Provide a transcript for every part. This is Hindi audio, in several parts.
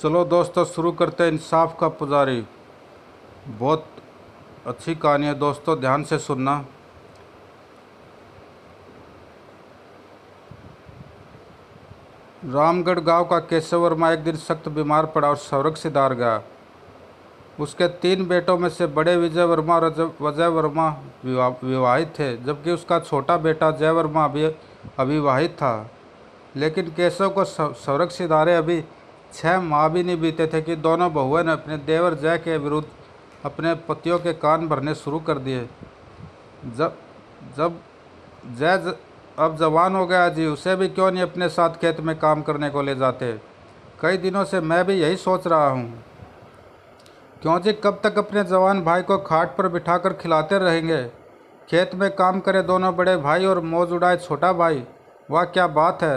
चलो दोस्तों शुरू करते हैं इंसाफ का पुजारी बहुत अच्छी कहानी है दोस्तों ध्यान से सुनना रामगढ़ गांव का केशव वर्मा एक दिन सख्त बीमार पड़ा और स्वर्ग से दार गया उसके तीन बेटों में से बड़े विजय वर्मा और अजय वर्मा विवाहित थे जबकि उसका छोटा बेटा जय वर्मा अभी अविवाहित था लेकिन केशव को स्वर्ग सिदारे अभी छः माह भी नहीं बीते थे कि दोनों बहुएं ने अपने देवर जय के विरुद्ध अपने पतियों के कान भरने शुरू कर दिए जब जब जय ज... अब जवान हो गया जी उसे भी क्यों नहीं अपने साथ खेत में काम करने को ले जाते कई दिनों से मैं भी यही सोच रहा हूँ क्यों जी कब तक अपने जवान भाई को खाट पर बिठाकर खिलाते रहेंगे खेत में काम करे दोनों बड़े भाई और मौज उड़ाए छोटा भाई वाह क्या बात है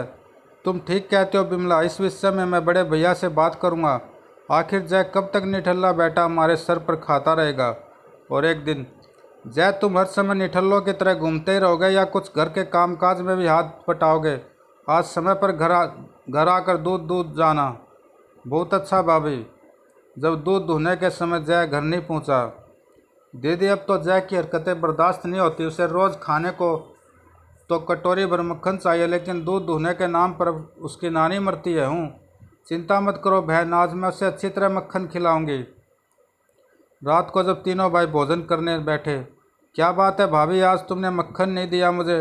तुम ठीक कहते हो बिमला इस विषय में मैं बड़े भैया से बात करूँगा आखिर जय कब तक निठल्ला बैठा हमारे सर पर खाता रहेगा और एक दिन जय तुम हर समय निठल्लों की तरह घूमते ही रहोगे या कुछ घर के कामकाज में भी हाथ पटाओगे आज समय पर घर आ घर आकर दूध दूध जाना बहुत अच्छा भाभी जब दूध धोने के समय जय घर नहीं पहुंचा दीदी अब तो जय की हरकतें बर्दाश्त नहीं होती उसे रोज़ खाने को तो कटोरी भर मक्खन चाहिए लेकिन दूध दूहने के नाम पर उसकी नानी मरती है हूँ चिंता मत करो बहन आज मैं उसे अच्छी तरह मक्खन खिलाऊंगी रात को जब तीनों भाई भोजन करने बैठे क्या बात है भाभी आज तुमने मक्खन नहीं दिया मुझे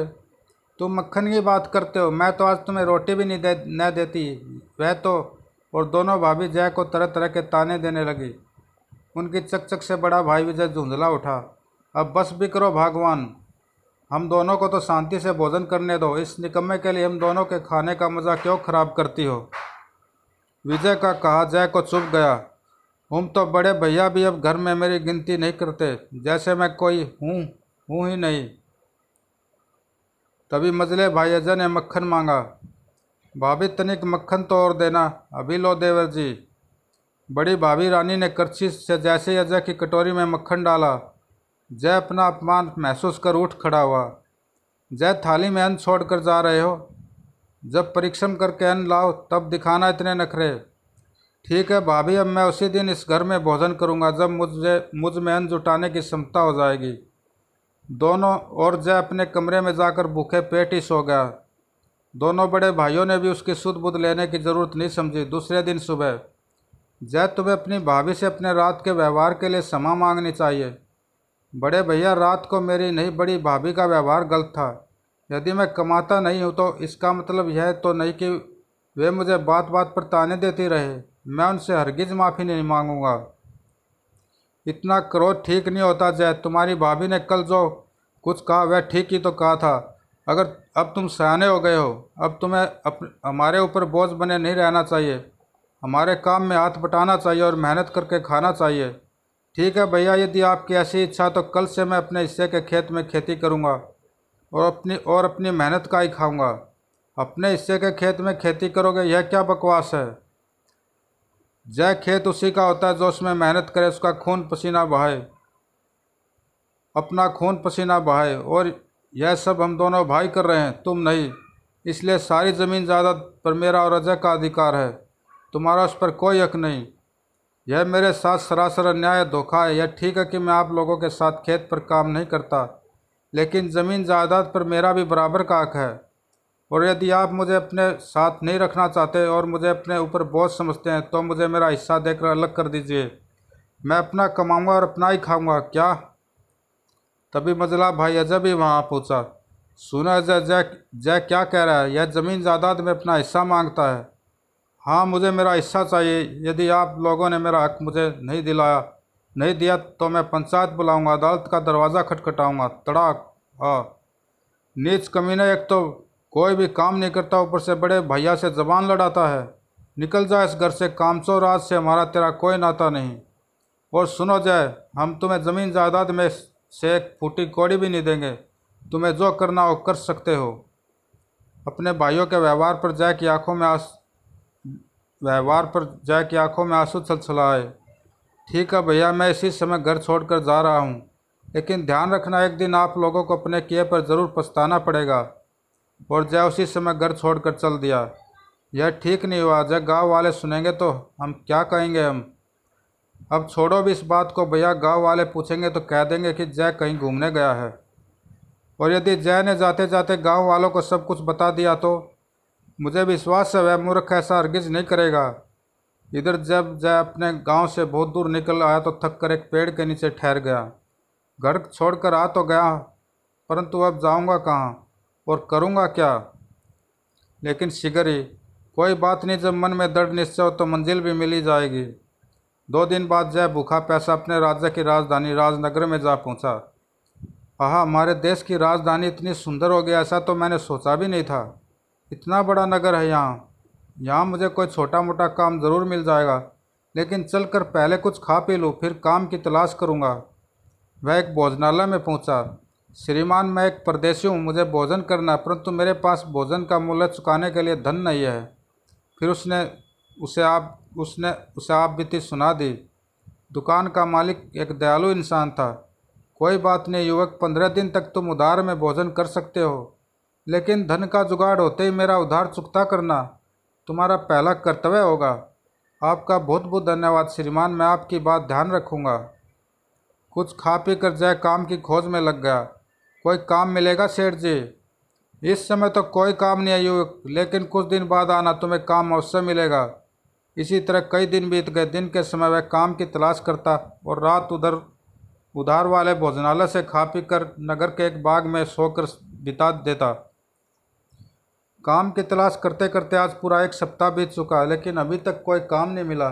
तुम मक्खन की बात करते हो मैं तो आज तुम्हें रोटी भी नहीं दे न देती वह तो और दोनों भाभी जय को तरह तरह के ताने देने लगी उनकी चकचक से बड़ा भाई विजय झुंझला उठा अब बस भी करो भगवान हम दोनों को तो शांति से भोजन करने दो इस निकम्मे के लिए हम दोनों के खाने का मज़ा क्यों खराब करती हो विजय का कहा जय को चुप गया हम तो बड़े भैया भी अब घर में मेरी गिनती नहीं करते जैसे मैं कोई हूँ हूँ ही नहीं तभी मजले भाई अजय ने मक्खन मांगा भाभी तनिक मक्खन तो और देना अभी लो देवर जी बड़ी भाभी रानी ने करछी से जैसे अजय की कटोरी में मक्खन डाला जय अपना अपमान महसूस कर उठ खड़ा हुआ जय थाली में अन्न छोड़ कर जा रहे हो जब परीक्षण करके अन्न लाओ तब दिखाना इतने नखरे ठीक है भाभी अब मैं उसी दिन इस घर में भोजन करूंगा जब मुझे मुझ में अन्न जुटाने की क्षमता हो जाएगी दोनों और जय अपने कमरे में जाकर भूखे पेट ही सो गया दोनों बड़े भाइयों ने भी उसकी सुध बुध लेने की ज़रूरत नहीं समझी दूसरे दिन सुबह जय तुम्हें अपनी भाभी से अपने रात के व्यवहार के लिए क्षमा मांगनी चाहिए बड़े भैया रात को मेरी नहीं बड़ी भाभी का व्यवहार गलत था यदि मैं कमाता नहीं हूँ तो इसका मतलब यह तो नहीं कि वे मुझे बात बात पर ताने देती रहे मैं उनसे हरगिज़ माफ़ी नहीं मांगूंगा इतना क्रोध ठीक नहीं होता जय तुम्हारी भाभी ने कल जो कुछ कहा वह ठीक ही तो कहा था अगर अब तुम सयाने हो गए हो अब तुम्हें अप, हमारे ऊपर बोझ बने नहीं रहना चाहिए हमारे काम में हाथ बटाना चाहिए और मेहनत करके खाना चाहिए ठीक है भैया यदि आपकी ऐसी इच्छा तो कल से मैं अपने हिस्से के खेत में खेती करूँगा और अपनी और अपनी मेहनत का ही खाऊँगा अपने हिस्से के खेत में खेती करोगे यह क्या बकवास है जय खेत उसी का होता है जो उसमें मेहनत करे उसका खून पसीना बहाए अपना खून पसीना बहाए और यह सब हम दोनों भाई कर रहे हैं तुम नहीं इसलिए सारी ज़मीन ज़्यादा पर मेरा और अजय का अधिकार है तुम्हारा उस पर कोई हक नहीं यह मेरे साथ सरासर अन्याय धोखा है यह ठीक है कि मैं आप लोगों के साथ खेत पर काम नहीं करता लेकिन ज़मीन जायदाद पर मेरा भी बराबर का हक है और यदि आप मुझे अपने साथ नहीं रखना चाहते और मुझे अपने ऊपर बोझ समझते हैं तो मुझे मेरा हिस्सा देकर अलग कर दीजिए मैं अपना कमाऊंगा और अपना ही खाऊंगा क्या तभी मजला भाई अजय भी वहाँ पहुँचा सुना अजय जय जय क्या कह रहा है यह ज़मीन जायदाद में अपना हिस्सा मांगता है हाँ मुझे मेरा हिस्सा चाहिए यदि आप लोगों ने मेरा हक मुझे नहीं दिलाया नहीं दिया तो मैं पंचायत बुलाऊंगा अदालत का दरवाज़ा खटखटाऊंगा तड़ाक हाँ नीच कमीने एक तो कोई भी काम नहीं करता ऊपर से बड़े भैया से जबान लड़ाता है निकल जाए इस घर से कामचो राज से हमारा तेरा कोई नाता नहीं और सुनो जाए हम तुम्हें ज़मीन जायदाद में से एक फूटी कौड़ी भी नहीं देंगे तुम्हें जो करना हो कर सकते हो अपने भाइयों के व्यवहार पर जय की आंखों में आस व्यवहार पर जय की आंखों में आंसू छलछलाए ठीक है भैया मैं इसी समय घर छोड़कर जा रहा हूँ लेकिन ध्यान रखना एक दिन आप लोगों को अपने किए पर ज़रूर पछताना पड़ेगा और जय उसी समय घर छोड़कर चल दिया यह ठीक नहीं हुआ जब गांव वाले सुनेंगे तो हम क्या कहेंगे हम अब छोड़ो भी इस बात को भैया गांव वाले पूछेंगे तो कह देंगे कि जय कहीं घूमने गया है और यदि जय ने जाते जाते गांव वालों को सब कुछ बता दिया तो मुझे विश्वास है वह मूर्ख ऐसा अर्गिज नहीं करेगा इधर जब जय अपने गांव से बहुत दूर निकल आया तो थक कर एक पेड़ के नीचे ठहर गया घर छोड़कर आ तो गया परंतु अब जाऊंगा कहाँ और करूँगा क्या लेकिन शिगर ही कोई बात नहीं जब मन में दर्द निश्चय हो तो मंजिल भी मिली जाएगी दो दिन बाद जय भूखा पैसा अपने राज्य की राजधानी राजनगर में जा पहुँचा आह हमारे देश की राजधानी इतनी सुंदर हो गया ऐसा तो मैंने सोचा भी नहीं था इतना बड़ा नगर है यहाँ यहाँ मुझे कोई छोटा मोटा काम ज़रूर मिल जाएगा लेकिन चल कर पहले कुछ खा पी लूँ फिर काम की तलाश करूँगा वह एक भोजनालय में पहुँचा श्रीमान मैं एक परदेशी हूँ मुझे भोजन करना है परंतु मेरे पास भोजन का मूल्य चुकाने के लिए धन नहीं है फिर उसने उसे आप उसने उसे आप बीती सुना दी दुकान का मालिक एक दयालु इंसान था कोई बात नहीं युवक पंद्रह दिन तक तुम उधार में भोजन कर सकते हो लेकिन धन का जुगाड़ होते ही मेरा उधार चुकता करना तुम्हारा पहला कर्तव्य होगा आपका बहुत बहुत धन्यवाद श्रीमान मैं आपकी बात ध्यान रखूँगा कुछ खा पी कर जय काम की खोज में लग गया कोई काम मिलेगा सेठ जी इस समय तो कोई काम नहीं है युवक लेकिन कुछ दिन बाद आना तुम्हें काम अवश्य मिलेगा इसी तरह कई दिन बीत गए दिन के समय वह काम की तलाश करता और रात उधर उधार वाले भोजनालय से खा पी कर नगर के एक बाग में सोकर बिता देता काम की तलाश करते करते आज पूरा एक सप्ताह बीत चुका है लेकिन अभी तक कोई काम नहीं मिला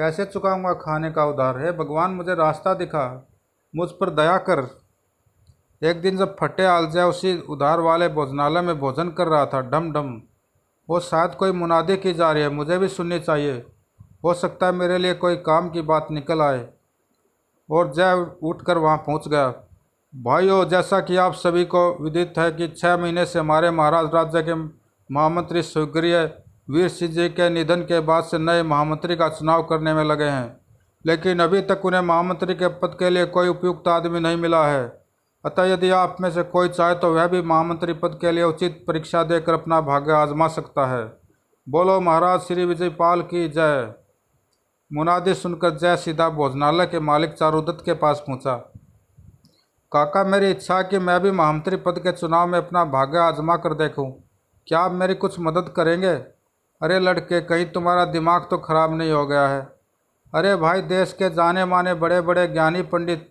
कैसे चुकाऊंगा खाने का उधार है भगवान मुझे रास्ता दिखा मुझ पर दया कर एक दिन जब फटे आलजा उसी उधार वाले भोजनालय में भोजन कर रहा था डम डम वो शायद कोई मुनादे की जा रही है मुझे भी सुननी चाहिए हो सकता है मेरे लिए कोई काम की बात निकल आए और जय उठ कर वहाँ पहुँच गया भाइयों जैसा कि आप सभी को विदित है कि छः महीने से हमारे महाराज राज्य के महामंत्री स्वग्रीय वीर सिंह जी के निधन के बाद से नए महामंत्री का चुनाव करने में लगे हैं लेकिन अभी तक उन्हें महामंत्री के पद के लिए कोई उपयुक्त आदमी नहीं मिला है अतः यदि आप में से कोई चाहे तो वह भी महामंत्री पद के लिए उचित परीक्षा देकर अपना भाग्य आजमा सकता है बोलो महाराज श्री विजय पाल की जय मुनादी सुनकर जय सीधा भोजनालय के मालिक चारुदत्त के पास पहुंचा काका मेरी इच्छा है कि मैं भी महामंत्री पद के चुनाव में अपना भाग्य आजमा कर देखूं क्या आप मेरी कुछ मदद करेंगे अरे लड़के कहीं तुम्हारा दिमाग तो ख़राब नहीं हो गया है अरे भाई देश के जाने माने बड़े बड़े ज्ञानी पंडित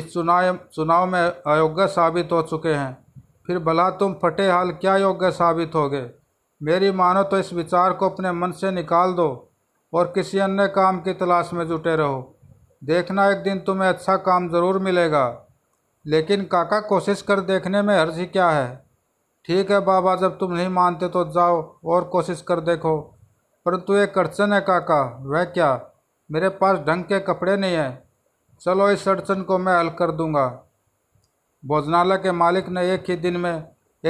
इस चुनाव चुनाव में अयोग्य साबित हो चुके हैं फिर भला तुम फटे हाल क्या योग्य साबित होगे मेरी मानो तो इस विचार को अपने मन से निकाल दो और किसी अन्य काम की तलाश में जुटे रहो देखना एक दिन तुम्हें अच्छा काम ज़रूर मिलेगा लेकिन काका कोशिश कर देखने में हर्जी क्या है ठीक है बाबा जब तुम नहीं मानते तो जाओ और कोशिश कर देखो परंतु एक अड़चन है काका वह क्या मेरे पास ढंग के कपड़े नहीं हैं चलो इस अड़चन को मैं हल कर दूंगा भोजनालय के मालिक ने एक ही दिन में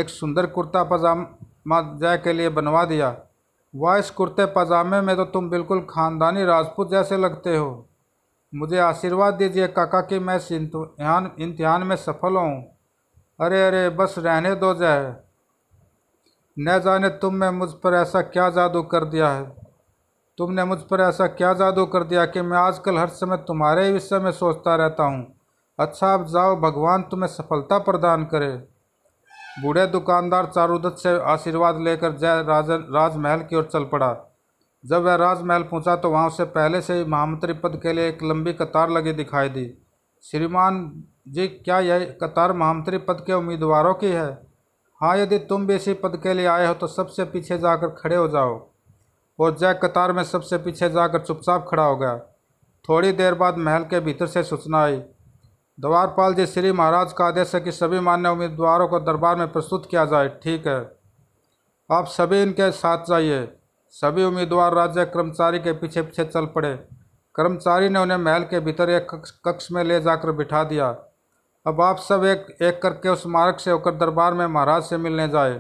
एक सुंदर कुर्ता पजामा जय के लिए बनवा दिया वह इस कुर्ते पजामे में तो तुम बिल्कुल ख़ानदानी राजपूत जैसे लगते हो मुझे आशीर्वाद दीजिए काका कि मैं इस इम्तहान इम्तहान में सफल हूँ अरे अरे बस रहने दो जाए न जाने तुमने मुझ पर ऐसा क्या जादू कर दिया है तुमने मुझ पर ऐसा क्या जादू कर दिया कि मैं आजकल हर समय तुम्हारे ही विषय में सोचता रहता हूँ अच्छा आप जाओ भगवान तुम्हें सफलता प्रदान करे बूढ़े दुकानदार चारूदत्त से आशीर्वाद लेकर जय राजमहल की ओर चल पड़ा जब वह राजमहल पहुंचा तो वहां उसे पहले से ही महामंत्री पद के लिए एक लंबी कतार लगी दिखाई दी श्रीमान जी क्या यह कतार महामंत्री पद के उम्मीदवारों की है हाँ यदि तुम भी इसी पद के लिए आए हो तो सबसे पीछे जाकर खड़े हो जाओ और जय कतार में सबसे पीछे जाकर चुपचाप खड़ा हो गया थोड़ी देर बाद महल के भीतर से सूचना आई द्वारपाल जी श्री महाराज का आदेश है कि सभी मान्य उम्मीदवारों को दरबार में प्रस्तुत किया जाए ठीक है आप सभी इनके साथ जाइए सभी उम्मीदवार राज्य कर्मचारी के पीछे पीछे चल पड़े कर्मचारी ने उन्हें महल के भीतर एक कक्ष में ले जाकर बिठा दिया अब आप सब एक एक करके उस मार्ग से होकर दरबार में महाराज से मिलने जाए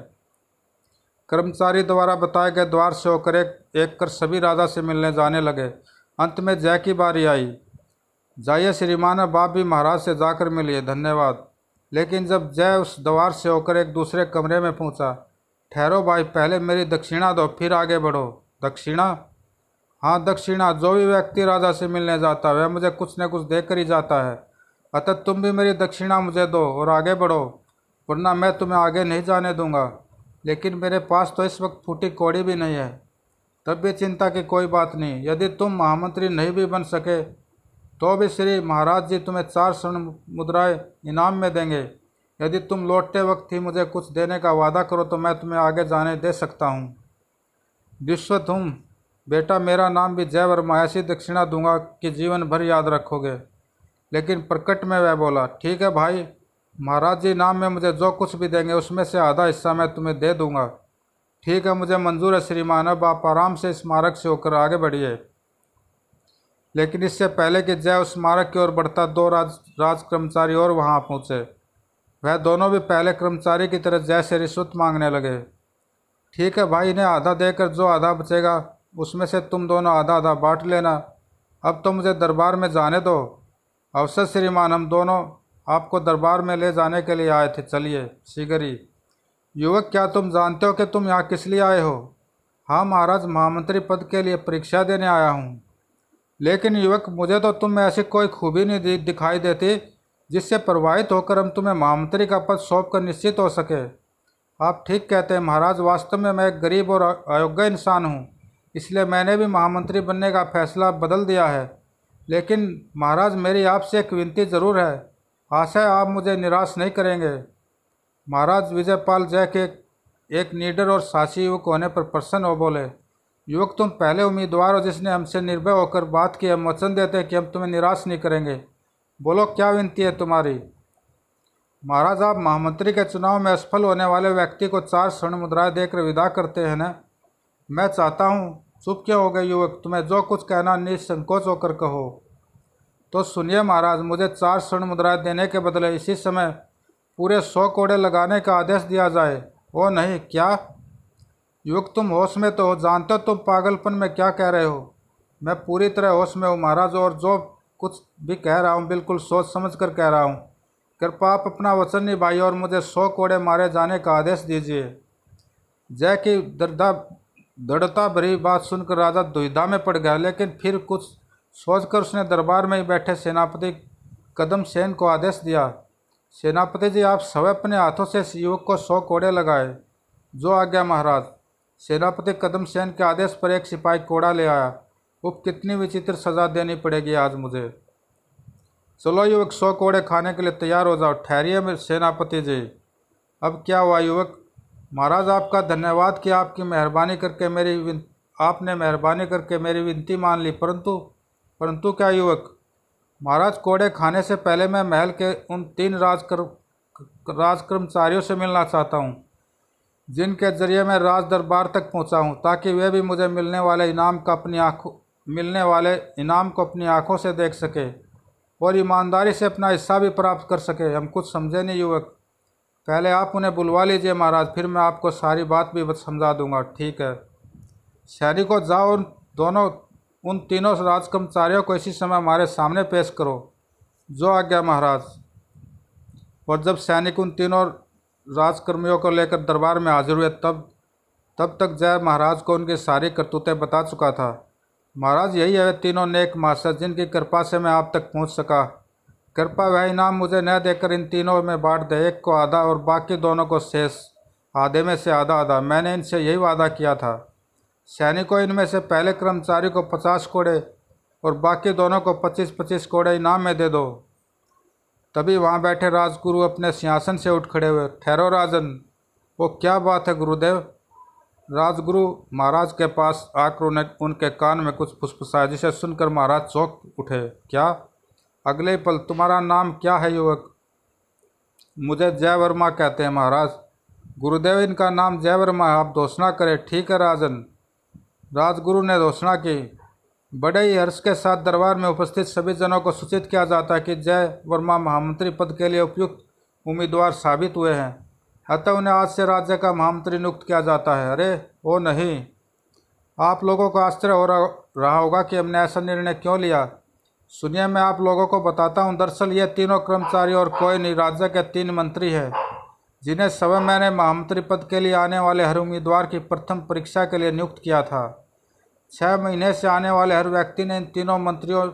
कर्मचारी द्वारा बताए गए द्वार से होकर एक एक कर सभी राजा से मिलने जाने लगे अंत में जय की बारी आई जाइए श्रीमान बाप भी महाराज से जाकर मिलिए धन्यवाद लेकिन जब जय उस द्वार से होकर एक दूसरे कमरे में पहुंचा ठहरो भाई पहले मेरी दक्षिणा दो फिर आगे बढ़ो दक्षिणा हाँ दक्षिणा जो भी व्यक्ति राजा से मिलने जाता है वह मुझे कुछ न कुछ देख कर ही जाता है अतः तुम भी मेरी दक्षिणा मुझे दो और आगे बढ़ो वरना मैं तुम्हें आगे नहीं जाने दूंगा लेकिन मेरे पास तो इस वक्त फूटी कौड़ी भी नहीं है तब भी चिंता की कोई बात नहीं यदि तुम महामंत्री नहीं भी बन सके तो भी श्री महाराज जी तुम्हें चार स्वर्ण मुद्राएं इनाम में देंगे यदि तुम लौटते वक्त ही मुझे कुछ देने का वादा करो तो मैं तुम्हें आगे जाने दे सकता हूँ विश्वथुम बेटा मेरा नाम भी जय वर्मा ऐसी दक्षिणा दूंगा कि जीवन भर याद रखोगे लेकिन प्रकट में वह बोला ठीक है भाई महाराज जी नाम में मुझे जो कुछ भी देंगे उसमें से आधा हिस्सा मैं तुम्हें दे दूंगा ठीक है मुझे मंजूर है श्रीमान अब आप आराम से स्मारक से होकर आगे बढ़िए लेकिन इससे पहले कि जय उस स्मारक की ओर बढ़ता दो राज राज कर्मचारी और वहाँ पहुँचे वह दोनों भी पहले कर्मचारी की तरह जैसे रिश्वत मांगने लगे ठीक है भाई इन्हें आधा देकर जो आधा बचेगा उसमें से तुम दोनों आधा आधा बांट लेना अब तो मुझे दरबार में जाने दो अवसर श्रीमान हम दोनों आपको दरबार में ले जाने के लिए आए थे चलिए सीगरी युवक क्या तुम जानते हो कि तुम यहाँ किस लिए आए हो हाँ महाराज महामंत्री पद के लिए परीक्षा देने आया हूँ लेकिन युवक मुझे तो तुम ऐसी कोई खूबी नहीं दिखाई देती जिससे प्रभावित होकर हम तुम्हें महामंत्री का पद सौंप कर निश्चित हो सके आप ठीक कहते हैं महाराज वास्तव में मैं एक गरीब और अयोग्य इंसान हूँ इसलिए मैंने भी महामंत्री बनने का फैसला बदल दिया है लेकिन महाराज मेरी आपसे एक विनती ज़रूर है आशा है आप मुझे निराश नहीं करेंगे महाराज विजयपाल जय के एक नीडर और साहसी युवक होने पर प्रसन्न हो बोले युवक तुम पहले उम्मीदवार हो जिसने हमसे निर्भय होकर बात की हम वचन देते हैं कि हम तुम्हें निराश नहीं करेंगे बोलो क्या विनती है तुम्हारी महाराज आप महामंत्री के चुनाव में असफल होने वाले व्यक्ति को चार स्वर्ण मुद्राएं देकर विदा करते हैं न मैं चाहता हूँ चुप क्यों हो गए युवक तुम्हें जो कुछ कहना निसंकोच होकर कहो तो सुनिए महाराज मुझे चार स्वर्ण मुद्राएं देने के बदले इसी समय पूरे सौ कोड़े लगाने का आदेश दिया जाए ओ नहीं क्या युवक तुम होश में तो हो जानते हो तुम पागलपन में क्या कह रहे हो मैं पूरी तरह होश में हूँ महाराज और जो कुछ भी कह रहा हूँ बिल्कुल सोच समझ कर कह रहा हूँ कृपा आप अपना वचन निभाइए और मुझे सौ कोड़े मारे जाने का आदेश दीजिए जय की दर्दा दृढ़ता भरी बात सुनकर राजा दुविधा में पड़ गया लेकिन फिर कुछ सोचकर उसने दरबार में ही बैठे सेनापति कदम सेन को आदेश दिया सेनापति जी आप सब अपने हाथों से इस युवक को सौ कोड़े लगाए जो आ गया महाराज सेनापति कदम सेन के आदेश पर एक सिपाही कोड़ा ले आया वो कितनी विचित्र सज़ा देनी पड़ेगी आज मुझे चलो युवक सौ कोड़े खाने के लिए तैयार हो जाओ ठहरिए मेरे सेनापति जी अब क्या हुआ युवक महाराज आपका धन्यवाद कि आपकी मेहरबानी करके मेरी विन... आपने मेहरबानी करके मेरी विनती मान ली परंतु परंतु क्या युवक महाराज कोड़े खाने से पहले मैं महल के उन तीन राजकर राजकर्मचारियों से मिलना चाहता हूँ जिनके ज़रिए मैं राज दरबार तक पहुँचा हूँ ताकि वे भी मुझे मिलने वाले इनाम का अपनी आँखों मिलने वाले इनाम को अपनी आँखों से देख सके और ईमानदारी से अपना हिस्सा भी प्राप्त कर सके हम कुछ समझे नहीं युवक पहले आप उन्हें बुलवा लीजिए महाराज फिर मैं आपको सारी बात भी समझा दूंगा ठीक है शहरी को जाओ उन दोनों उन तीनों राजकर्मचारियों को इसी समय हमारे सामने पेश करो जो आ गया महाराज और जब सैनिक उन तीनों राजकर्मियों को लेकर दरबार में हाजिर हुए तब तब तक जय महाराज को उनकी सारी करतूतें बता चुका था महाराज यही है तीनों नेक मास्टर जिनकी कृपा से मैं आप तक पहुंच सका कृपा वह इनाम मुझे न देकर इन तीनों में बांट दे एक को आधा और बाकी दोनों को शेष आधे में से आधा आधा मैंने इनसे यही वादा किया था सैनिकों इनमें से पहले कर्मचारी को पचास कोड़े और बाकी दोनों को पच्चीस पच्चीस कोड़े इनाम में दे दो तभी वहाँ बैठे राजगुरु अपने सिंहासन से उठ खड़े हुए ठहरो राजन वो क्या बात है गुरुदेव राजगुरु महाराज के पास उन्हें उनके कान में कुछ पुष्प साजिशें सुनकर महाराज चौंक उठे क्या अगले पल तुम्हारा नाम क्या है युवक मुझे जय वर्मा कहते हैं महाराज गुरुदेव इनका नाम जय वर्मा है आप घोषणा करें ठीक है राजन राजगुरु ने घोषणा की बड़े ही हर्ष के साथ दरबार में उपस्थित सभी जनों को सूचित किया जाता है कि जय वर्मा महामंत्री पद के लिए उपयुक्त उम्मीदवार साबित हुए हैं अतः उन्हें आज से राज्य का महामंत्री नियुक्त किया जाता है अरे ओ नहीं आप लोगों को आश्चर्य हो रहा होगा कि हमने ऐसा निर्णय क्यों लिया सुनिए मैं आप लोगों को बताता हूँ दरअसल ये तीनों कर्मचारी और कोई नहीं राज्य के तीन मंत्री हैं जिन्हें समय मैंने महामंत्री पद के लिए आने वाले हर उम्मीदवार की प्रथम परीक्षा के लिए नियुक्त किया था छः महीने से आने वाले हर व्यक्ति ने इन तीनों मंत्रियों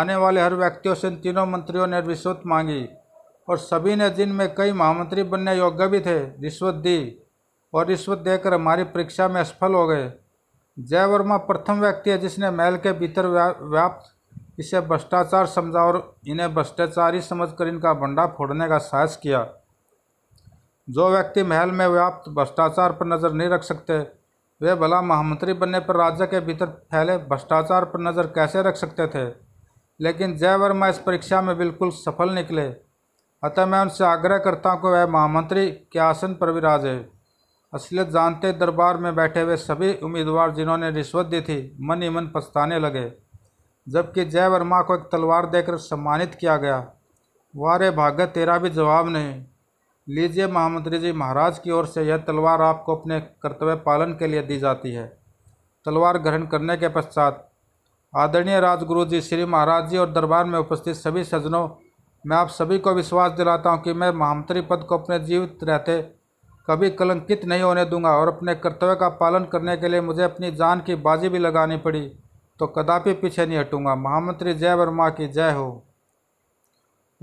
आने वाले हर व्यक्तियों से इन तीनों मंत्रियों ने रिश्वत मांगी और सभी ने जिनमें कई महामंत्री बनने योग्य भी थे रिश्वत दी और रिश्वत देकर हमारी परीक्षा में असफल हो गए जय वर्मा प्रथम व्यक्ति है जिसने महल के भीतर व्याप्त इसे भ्रष्टाचार समझा और इन्हें भ्रष्टाचारी समझकर इनका भंडा फोड़ने का साहस किया जो व्यक्ति महल में व्याप्त भ्रष्टाचार पर नज़र नहीं रख सकते वे भला महामंत्री बनने पर राज्य के भीतर फैले भ्रष्टाचार पर नज़र कैसे रख सकते थे लेकिन जय वर्मा इस परीक्षा में बिल्कुल सफल निकले अतः मैं उनसे आग्रह करता हूँ कि वह महामंत्री के आसन पर है असलियत जानते दरबार में बैठे हुए सभी उम्मीदवार जिन्होंने रिश्वत दी थी मन ही मन पछताने लगे जबकि जय वर्मा को एक तलवार देकर सम्मानित किया गया वारे भाग्य तेरा भी जवाब नहीं लीजिए महामंत्री जी महाराज की ओर से यह तलवार आपको अपने कर्तव्य पालन के लिए दी जाती है तलवार ग्रहण करने के पश्चात आदरणीय राजगुरु जी श्री महाराज जी और दरबार में उपस्थित सभी सज्जनों मैं आप सभी को विश्वास दिलाता हूँ कि मैं महामंत्री पद को अपने जीवित रहते कभी कलंकित नहीं होने दूंगा और अपने कर्तव्य का पालन करने के लिए मुझे अपनी जान की बाजी भी लगानी पड़ी तो कदापि पीछे नहीं हटूंगा महामंत्री जय वर्मा की जय हो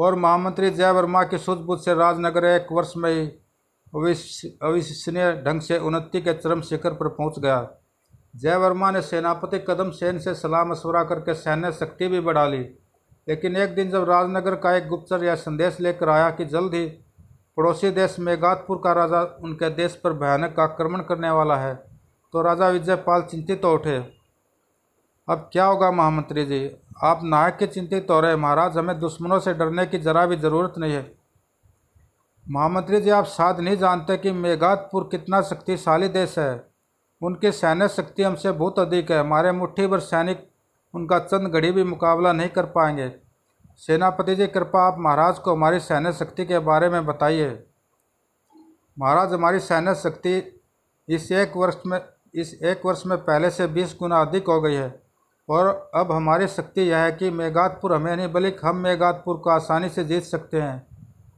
और महामंत्री जय वर्मा की सूझबूझ से राजनगर एक वर्ष में ही अविश्वसनीय ढंग से उन्नति के चरम शिखर पर पहुंच गया जय वर्मा ने सेनापति कदम सेन से सलाह मशवरा करके सैन्य शक्ति भी बढ़ा ली लेकिन एक दिन जब राजनगर का एक गुप्तचर यह संदेश लेकर आया कि जल्द ही पड़ोसी देश मेघातपुर का राजा उनके देश पर भयानक आक्रमण करने वाला है तो राजा विजयपाल चिंतित हो उठे अब क्या होगा महामंत्री जी आप नायक के चिंतित हो रहे महाराज हमें दुश्मनों से डरने की जरा भी ज़रूरत नहीं है महामंत्री जी आप साथ नहीं जानते कि मेघातपुर कितना शक्तिशाली देश है उनकी सैन्य शक्ति हमसे बहुत अधिक है हमारे मुट्ठी भर सैनिक उनका चंद घड़ी भी मुकाबला नहीं कर पाएंगे सेनापति जी कृपा आप महाराज को हमारी सैन्य शक्ति के बारे में बताइए महाराज हमारी सैन्य शक्ति इस एक वर्ष में इस एक वर्ष में पहले से बीस गुना अधिक हो गई है और अब हमारी शक्ति यह है कि मेघातपुर हमें नहीं बल्कि हम मेघातपुर को आसानी से जीत सकते हैं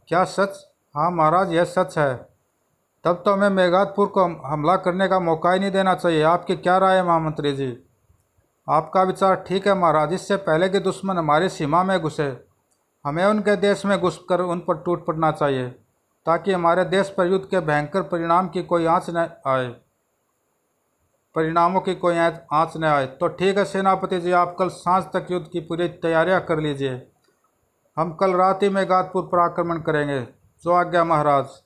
क्या सच हाँ महाराज यह सच है तब तो हमें मेघातपुर को हमला करने का मौका ही नहीं देना चाहिए आपकी क्या राय है महामंत्री जी आपका विचार ठीक है महाराज इससे पहले के दुश्मन हमारी सीमा में घुसे हमें उनके देश में घुस कर उन पर टूट पड़ना चाहिए ताकि हमारे देश पर युद्ध के भयंकर परिणाम की कोई आँच न आए परिणामों की कोई आँच न आए तो ठीक है सेनापति जी आप कल सांझ तक युद्ध की पूरी तैयारियां कर लीजिए हम कल रात ही मेघातपुर पर आक्रमण करेंगे जो आज्ञा महाराज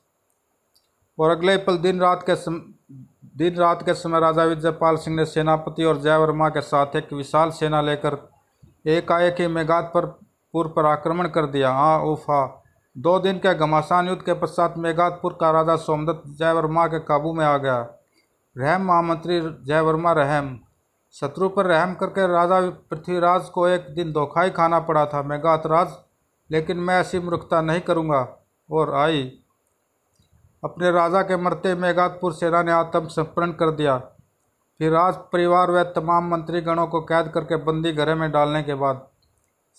और अगले पल दिन रात के सम... दिन रात के समय राजा विजयपाल सिंह ने सेनापति और जयवर्मा के साथ एक विशाल सेना लेकर एकाएक ही मेघात पर पुर पर आक्रमण कर दिया हाँ उफा दो दिन के घमासान युद्ध के पश्चात मेघातपुर का राजा सोमदत्त जयवर्मा के काबू में आ गया रहम महामंत्री जयवर्मा रहम शत्रु पर रहम करके राजा पृथ्वीराज को एक दिन धोखा ही खाना पड़ा था मेघात राज लेकिन मैं ऐसी मूर्खता नहीं करूँगा और आई अपने राजा के मरते मेघातपुर सेना ने आत्मसमर्पण कर दिया फिर राज परिवार व तमाम मंत्रीगणों को कैद करके बंदी घरे में डालने के बाद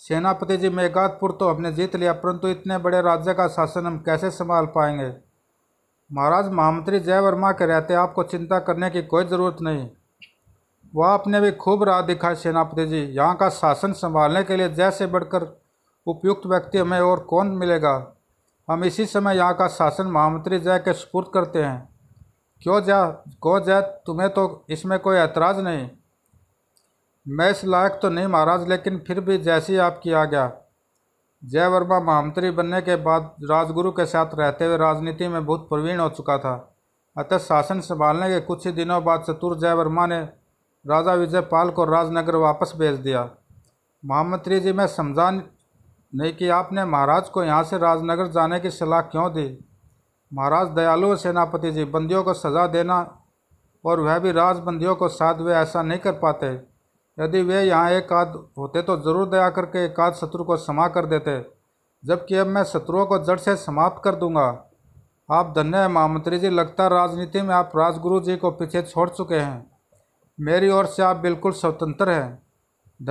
सेनापति जी मेघातपुर तो हमने जीत लिया परंतु इतने बड़े राज्य का शासन हम कैसे संभाल पाएंगे महाराज महामंत्री जय वर्मा के रहते आपको चिंता करने की कोई ज़रूरत नहीं वह आपने भी खूब राह दिखाई सेनापति जी यहाँ का शासन संभालने के लिए जय से बढ़कर उपयुक्त व्यक्ति हमें और कौन मिलेगा हम इसी समय यहाँ का शासन महामंत्री जय के सुपुर्द करते हैं क्यों जा को जय तुम्हें तो इसमें कोई ऐतराज़ नहीं मैं इस लायक तो नहीं महाराज लेकिन फिर भी जैसी आप किया गया जय वर्मा महामंत्री बनने के बाद राजगुरु के साथ रहते हुए राजनीति में बहुत प्रवीण हो चुका था अतः शासन संभालने के कुछ ही दिनों बाद चतुर जय वर्मा ने राजा विजयपाल को राजनगर वापस भेज दिया महामंत्री जी मैं समझा नहीं कि आपने महाराज को यहाँ से राजनगर जाने की सलाह क्यों दी महाराज दयालु सेनापति जी बंदियों को सज़ा देना और वह भी राजबंदियों को साथ वे ऐसा नहीं कर पाते यदि वे यहाँ एक आध होते तो ज़रूर दया करके एक आध शत्रु को समा कर देते जबकि अब मैं शत्रुओं को जड़ से समाप्त कर दूंगा आप धन्य है महामंत्री जी लगता राजनीति में आप राजगुरु जी को पीछे छोड़ चुके हैं मेरी ओर से आप बिल्कुल स्वतंत्र हैं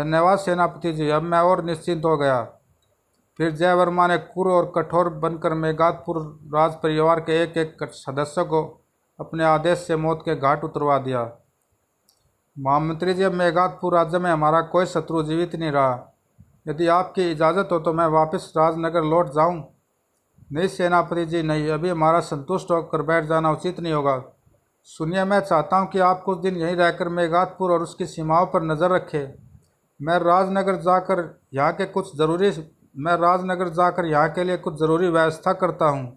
धन्यवाद सेनापति जी अब मैं और निश्चिंत हो गया फिर जयवर्मा ने कुर और कठोर बनकर मेघातपुर राज परिवार के एक एक सदस्य को अपने आदेश से मौत के घाट उतरवा दिया महामंत्री जी अब मेघातपुर राज्य में हमारा कोई शत्रु जीवित नहीं रहा यदि आपकी इजाज़त हो तो मैं वापस राजनगर लौट जाऊं? नहीं सेनापति जी नहीं अभी हमारा संतुष्ट होकर बैठ जाना उचित नहीं होगा सुनिए मैं चाहता हूं कि आप कुछ दिन यहीं रहकर मेघातपुर और उसकी सीमाओं पर नज़र रखें मैं राजनगर जाकर यहाँ के कुछ ज़रूरी मैं राजनगर जाकर यहाँ के लिए कुछ ज़रूरी व्यवस्था करता हूँ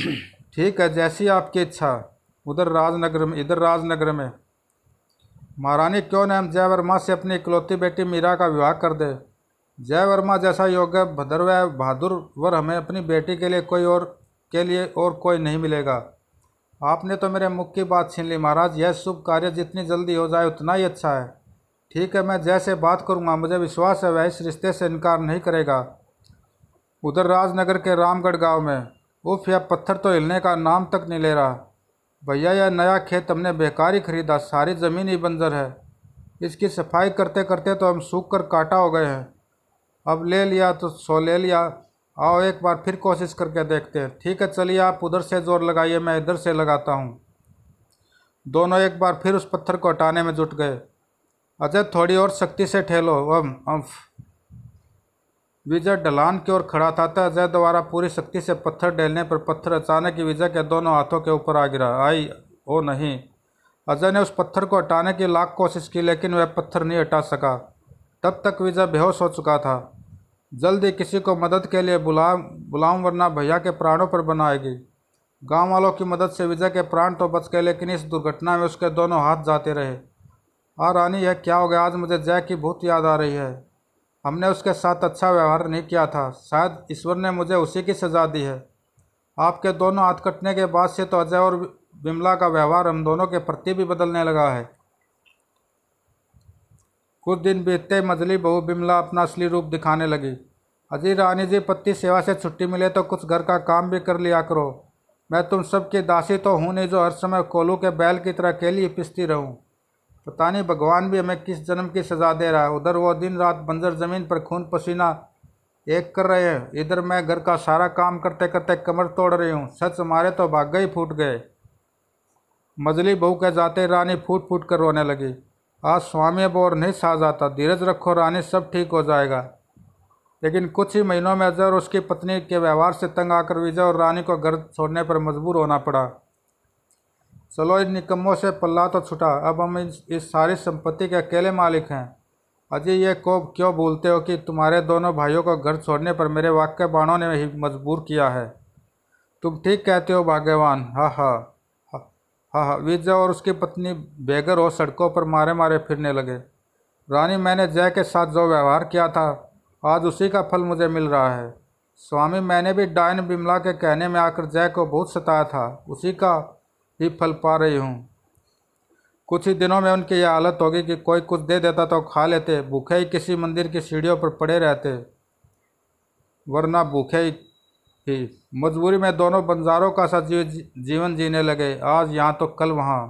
ठीक है जैसी आपकी इच्छा उधर राजनगर में इधर राजनगर में महारानी क्यों जय वर्मा से अपनी इकलौती बेटी मीरा का विवाह कर दे जय वर्मा जैसा योग्य भद्र व बहादुर वर हमें अपनी बेटी के लिए कोई और के लिए और कोई नहीं मिलेगा आपने तो मेरे मुख की बात छीन ली महाराज यह शुभ कार्य जितनी जल्दी हो जाए उतना ही अच्छा है ठीक है मैं जैसे बात करूँगा मुझे विश्वास है वह इस रिश्ते से इनकार नहीं करेगा उधर राजनगर के रामगढ़ गांव में उफ यह पत्थर तो हिलने का नाम तक नहीं ले रहा भैया यह नया खेत हमने बेकार ही खरीदा सारी ज़मीन ही बंजर है इसकी सफाई करते करते तो हम सूख कर काटा हो गए हैं अब ले लिया तो सो ले लिया आओ एक बार फिर कोशिश करके देखते हैं ठीक है चलिए आप उधर से जोर लगाइए मैं इधर से लगाता हूँ दोनों एक बार फिर उस पत्थर को हटाने में जुट गए अजय थोड़ी और सख्ती से ठहलो वम अम्फ विजय ढलान की ओर खड़ा था तो अजय द्वारा पूरी शक्ति से पत्थर डेलने पर पत्थर अचानक ही विजय के दोनों हाथों के ऊपर आ गिरा आई ओ नहीं अजय ने उस पत्थर को हटाने की लाख कोशिश की लेकिन वह पत्थर नहीं हटा सका तब तक विजय बेहोश हो चुका था जल्दी किसी को मदद के लिए बुला बुलाऊं वरना भैया के प्राणों पर बनाएगी गांव वालों की मदद से विजय के प्राण तो बच गए लेकिन इस दुर्घटना में उसके दोनों हाथ जाते रहे हाँ रानी यह क्या हो गया आज मुझे जय की बहुत याद आ रही है हमने उसके साथ अच्छा व्यवहार नहीं किया था शायद ईश्वर ने मुझे उसी की सज़ा दी है आपके दोनों हाथ कटने के बाद से तो अजय और विमला का व्यवहार हम दोनों के प्रति भी बदलने लगा है कुछ दिन बीतते मजली बहू बिमला अपना असली रूप दिखाने लगी अजी रानी जी पति सेवा से छुट्टी मिले तो कुछ घर का काम भी कर लिया करो मैं तुम सबकी दासी तो हूँ नहीं जो हर समय कोलू के बैल की तरह अकेली पिसती रहूँ पता नहीं भगवान भी हमें किस जन्म की सज़ा दे रहा है उधर वो दिन रात बंजर ज़मीन पर खून पसीना एक कर रहे हैं इधर मैं घर का सारा काम करते करते कमर तोड़ रही हूँ सच मारे तो भाग्य ही फूट गए मजली बहू के जाते रानी फूट फूट कर रोने लगी आज स्वामी अब और नहीं सा जाता धीरज रखो रानी सब ठीक हो जाएगा लेकिन कुछ ही महीनों में अजर उसकी पत्नी के व्यवहार से तंग आकर विजय और रानी को घर छोड़ने पर मजबूर होना पड़ा चलो इन निकम्मों से पल्ला तो छुटा अब हम इस, सारी संपत्ति के अकेले मालिक हैं अजय ये को क्यों बोलते हो कि तुम्हारे दोनों भाइयों को घर छोड़ने पर मेरे वाक्य बाणों ने ही मजबूर किया है तुम ठीक कहते हो भाग्यवान हा हा हा हा विजय और उसकी पत्नी बेघर हो सड़कों पर मारे मारे फिरने लगे रानी मैंने जय के साथ जो व्यवहार किया था आज उसी का फल मुझे मिल रहा है स्वामी मैंने भी डायन बिमला के कहने में आकर जय को बहुत सताया था उसी का ही फल पा रही हूँ कुछ ही दिनों में उनकी यह हालत होगी कि कोई कुछ दे देता तो खा लेते भूखे ही किसी मंदिर की सीढ़ियों पर पड़े रहते वरना भूखे ही मजबूरी में दोनों बंजारों का सा जीवन जीने लगे आज यहाँ तो कल वहाँ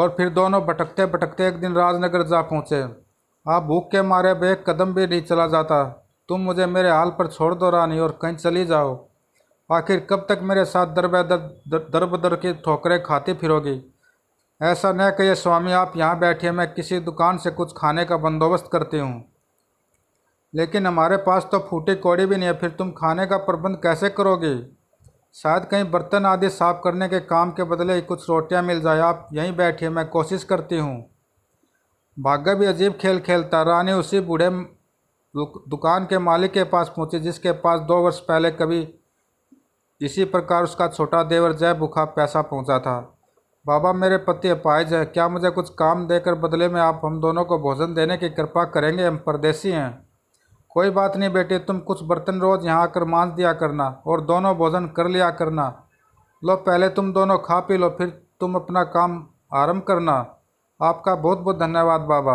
और फिर दोनों भटकते भटकते एक दिन राजनगर जा पहुँचे आप भूख के मारे अब एक कदम भी नहीं चला जाता तुम मुझे मेरे हाल पर छोड़ दो रानी और कहीं चली जाओ आखिर कब तक मेरे साथ दर दर बदर के ठोकरें खाते फिरोगे ऐसा न कहिए स्वामी आप यहाँ बैठे मैं किसी दुकान से कुछ खाने का बंदोबस्त करती हूँ लेकिन हमारे पास तो फूटी कौड़ी भी नहीं है फिर तुम खाने का प्रबंध कैसे करोगे शायद कहीं बर्तन आदि साफ करने के काम के बदले कुछ रोटियाँ मिल जाए आप यहीं बैठिए मैं कोशिश करती हूँ भाग्य भी अजीब खेल खेलता रानी उसी बूढ़े दुकान के मालिक के पास पहुँचे जिसके पास दो वर्ष पहले कभी इसी प्रकार उसका छोटा देवर जय भूखा पैसा पहुंचा था बाबा मेरे पति अपाइज है क्या मुझे कुछ काम देकर बदले में आप हम दोनों को भोजन देने की कृपा करेंगे हम परदेसी हैं कोई बात नहीं बेटे तुम कुछ बर्तन रोज़ यहाँ आकर मांझ दिया करना और दोनों भोजन कर लिया करना लो पहले तुम दोनों खा पी लो फिर तुम अपना काम आरम्भ करना आपका बहुत बहुत धन्यवाद बाबा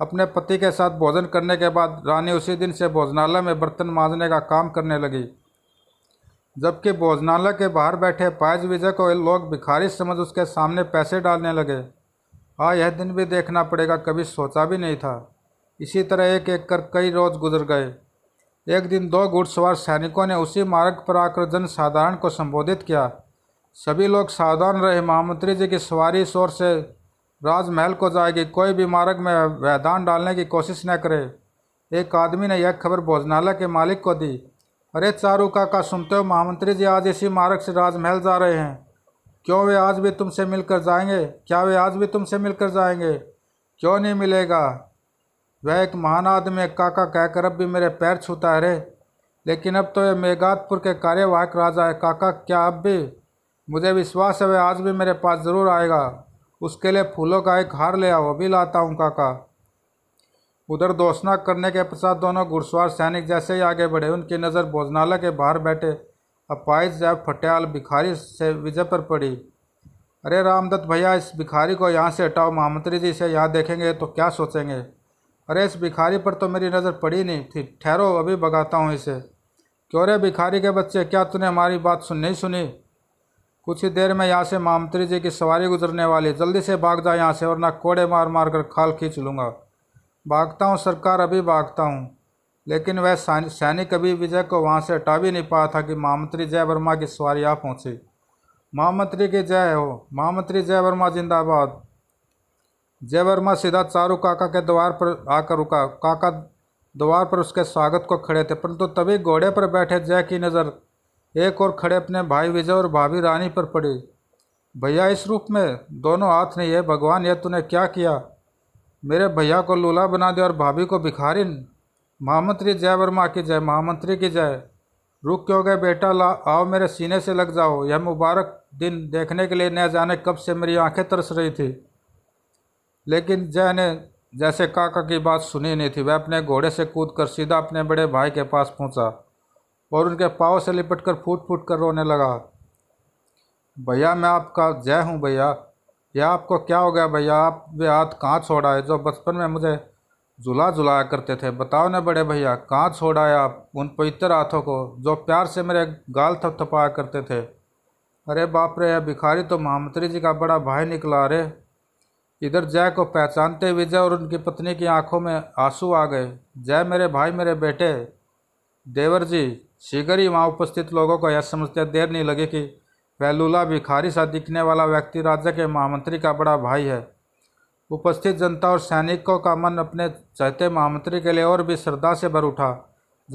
अपने पति के साथ भोजन करने के बाद रानी उसी दिन से भोजनालय में बर्तन मांजने का काम करने लगी जबकि भोजनालय के बाहर बैठे पायज विजय को लोग भिखारी समझ उसके सामने पैसे डालने लगे हाँ यह दिन भी देखना पड़ेगा कभी सोचा भी नहीं था इसी तरह एक एक कर कई रोज गुजर गए एक दिन दो घुड़सवार सैनिकों ने उसी मार्ग पर आकर जन साधारण को संबोधित किया सभी लोग सावधान रहे महामंत्री जी की सवारी शोर से राजमहल को जाएगी कोई भी मार्ग में व्यवधान डालने की कोशिश न करे एक आदमी ने यह खबर भोजनालय के मालिक को दी अरे चारू काका सुनते हो महामंत्री जी आज इसी मार्ग से राजमहल जा रहे हैं क्यों वे आज भी तुमसे मिलकर जाएंगे क्या वे आज भी तुमसे मिलकर जाएंगे क्यों नहीं मिलेगा वह एक महान आदमी एक काका कहकर अब भी मेरे पैर छूता है रे लेकिन अब तो यह मेघातपुर के कार्यवाहक राजा है काका क्या अब भी मुझे विश्वास है वह आज भी मेरे पास ज़रूर आएगा उसके लिए फूलों का एक हार ले आओ अभी लाता हूँ काका उधर दोस्ना करने के पश्चात दोनों घुड़सवार सैनिक जैसे ही आगे बढ़े उनकी नज़र भोजनालय के बाहर बैठे अपाइज जैब फटियाल भिखारी से विजय पर पड़ी अरे रामदत्त भैया इस भिखारी को यहाँ से हटाओ महामंत्री जी से यहाँ देखेंगे तो क्या सोचेंगे अरे इस भिखारी पर तो मेरी नज़र पड़ी नहीं थी ठहरो अभी भगाता हूँ इसे क्यों रे भिखारी के बच्चे क्या तूने हमारी बात सुन नहीं सुनी कुछ ही देर में यहाँ से महामंत्री जी की सवारी गुजरने वाली जल्दी से भाग जाए यहाँ से और ना कोड़े मार मार कर खाल खींच लूँगा भागता हूँ सरकार अभी भागता हूँ लेकिन वह सैनिक कभी विजय को वहाँ से हटा भी नहीं पाया था कि महामंत्री जय वर्मा की सवारी आ पहुँची महामंत्री की जय हो महामंत्री जय वर्मा जिंदाबाद जय वर्मा सीधा चारू काका के द्वार पर आकर रुका काका द्वार पर उसके स्वागत को खड़े थे परंतु तभी घोड़े पर बैठे जय की नज़र एक और खड़े अपने भाई विजय और भाभी रानी पर पड़ी भैया इस रूप में दोनों हाथ नहीं है भगवान यह तूने क्या किया मेरे भैया को लूला बना दे और भाभी को भिखारिन महामंत्री जय वर्मा की जय महामंत्री की जय रुक क्यों गए बेटा ला आओ मेरे सीने से लग जाओ यह मुबारक दिन देखने के लिए न जाने कब से मेरी आंखें तरस रही थी लेकिन जय ने जैसे काका की बात सुनी नहीं थी वह अपने घोड़े से कूद कर सीधा अपने बड़े भाई के पास पहुंचा और उनके पाँव से लिपट कर फूट फूट कर रोने लगा भैया मैं आपका जय हूँ भैया या आपको क्या हो गया भैया आप वे हाथ कहाँ छोड़ा है जो बचपन में मुझे झुला झुलाया करते थे बताओ ना बड़े भैया कहाँ छोड़ा है आप उन पवित्र हाथों को जो प्यार से मेरे गाल थपथपाया करते थे अरे बाप रे यह भिखारी तो महामंत्री जी का बड़ा भाई निकला अरे इधर जय को पहचानते विजय और उनकी पत्नी की आंखों में आंसू आ गए जय मेरे भाई मेरे बेटे देवर जी शीघ्र ही वहाँ उपस्थित लोगों को यह समझते देर नहीं लगी कि वैलूला भिखारी सा दिखने वाला व्यक्ति राजा के महामंत्री का बड़ा भाई है उपस्थित जनता और सैनिकों का मन अपने चहते महामंत्री के लिए और भी श्रद्धा से भर उठा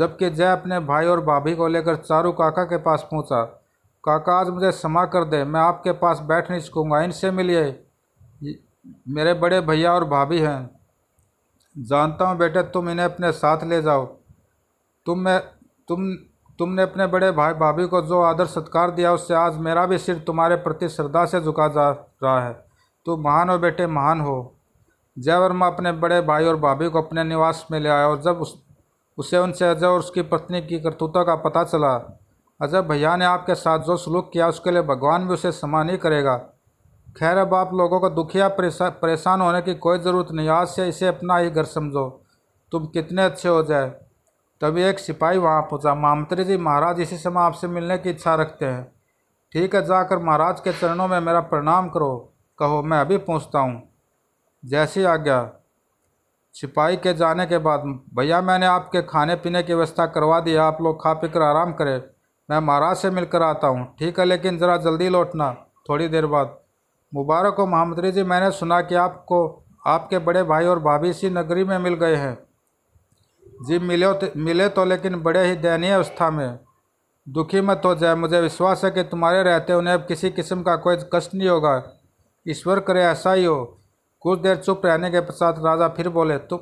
जबकि जय अपने भाई और भाभी को लेकर चारू काका के पास पहुंचा काका आज मुझे क्षमा कर दे मैं आपके पास बैठ नहीं सकूँगा इनसे मिलिए मेरे बड़े भैया और भाभी हैं जानता हूँ बेटे तुम इन्हें अपने साथ ले जाओ तुम मैं तुम तुमने अपने बड़े भाई भाभी को जो आदर सत्कार दिया उससे आज मेरा भी सिर तुम्हारे प्रति श्रद्धा से झुका जा रहा है तू महान हो बेटे महान हो जयवर्मा अपने बड़े भाई और भाभी को अपने निवास में ले आया और जब उस उसे उनसे अजय और उसकी पत्नी की करतूतों का पता चला अजय भैया ने आपके साथ जो सलूक किया उसके लिए भगवान भी उसे समान ही करेगा खैर अब आप लोगों को दुखिया परेशान होने की कोई ज़रूरत नहीं आज से इसे अपना ही घर समझो तुम कितने अच्छे हो जाए तभी एक सिपाही वहाँ पहुँचा मामतरे जी महाराज इसी समय आपसे मिलने की इच्छा रखते हैं ठीक है जाकर महाराज के चरणों में मेरा प्रणाम करो कहो मैं अभी पहुँचता हूँ जैसी आज्ञा सिपाही के जाने के बाद भैया मैंने आपके खाने पीने की व्यवस्था करवा दी आप लोग खा पी कर आराम करें मैं महाराज से मिलकर आता हूँ ठीक है लेकिन ज़रा जल्दी लौटना थोड़ी देर बाद मुबारक हो महामंत्री जी मैंने सुना कि आपको आपके बड़े भाई और भाभी इसी नगरी में मिल गए हैं जी मिले तो मिले तो लेकिन बड़े ही दयनीय अवस्था में दुखी मत हो जाए मुझे विश्वास है कि तुम्हारे रहते उन्हें अब किसी किस्म का कोई कष्ट नहीं होगा ईश्वर करे ऐसा ही हो कुछ देर चुप रहने के पश्चात राजा फिर बोले तो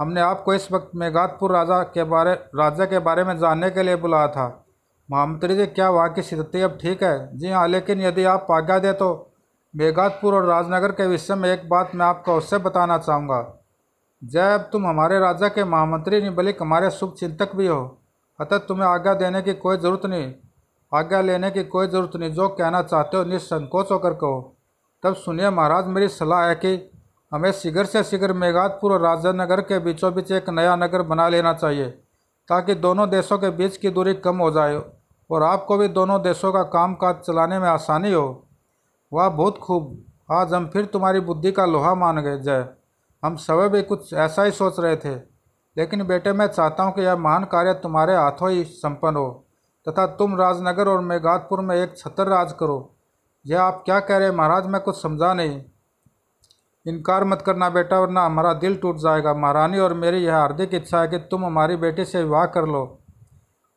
हमने आपको इस वक्त मेघातपुर राजा के बारे राजा के बारे में जानने के लिए बुलाया था महामंत्री जी क्या वहाँ की स्थिति अब ठीक है जी हाँ लेकिन यदि आप आज्ञा दें तो मेघातपुर और राजनगर के विषय में एक बात मैं आपको उससे बताना चाहूँगा जब तुम हमारे राजा के महामंत्री नहीं बल्कि हमारे शुभ चिंतक भी हो अतः तुम्हें आज्ञा देने की कोई ज़रूरत नहीं आज्ञा लेने की कोई ज़रूरत नहीं जो कहना चाहते हो निसंकोच होकर कहो तब सुनिए महाराज मेरी सलाह है कि हमें शीघ्र से शीघ्र मेघातपुर और राजनगर के बीचों बीच एक नया नगर बना लेना चाहिए ताकि दोनों देशों के बीच की दूरी कम हो जाए और आपको भी दोनों देशों का काम काज चलाने में आसानी हो वह बहुत खूब आज हम फिर तुम्हारी बुद्धि का लोहा मान गए जय हम सवे भी कुछ ऐसा ही सोच रहे थे लेकिन बेटे मैं चाहता हूँ कि यह महान कार्य तुम्हारे हाथों ही संपन्न हो तथा तुम राजनगर और मेघातपुर में एक छतर राज करो यह आप क्या कह रहे हैं महाराज मैं कुछ समझा नहीं इनकार मत करना बेटा वरना हमारा दिल टूट जाएगा महारानी और मेरी यह हार्दिक इच्छा है कि तुम हमारी बेटी से विवाह कर लो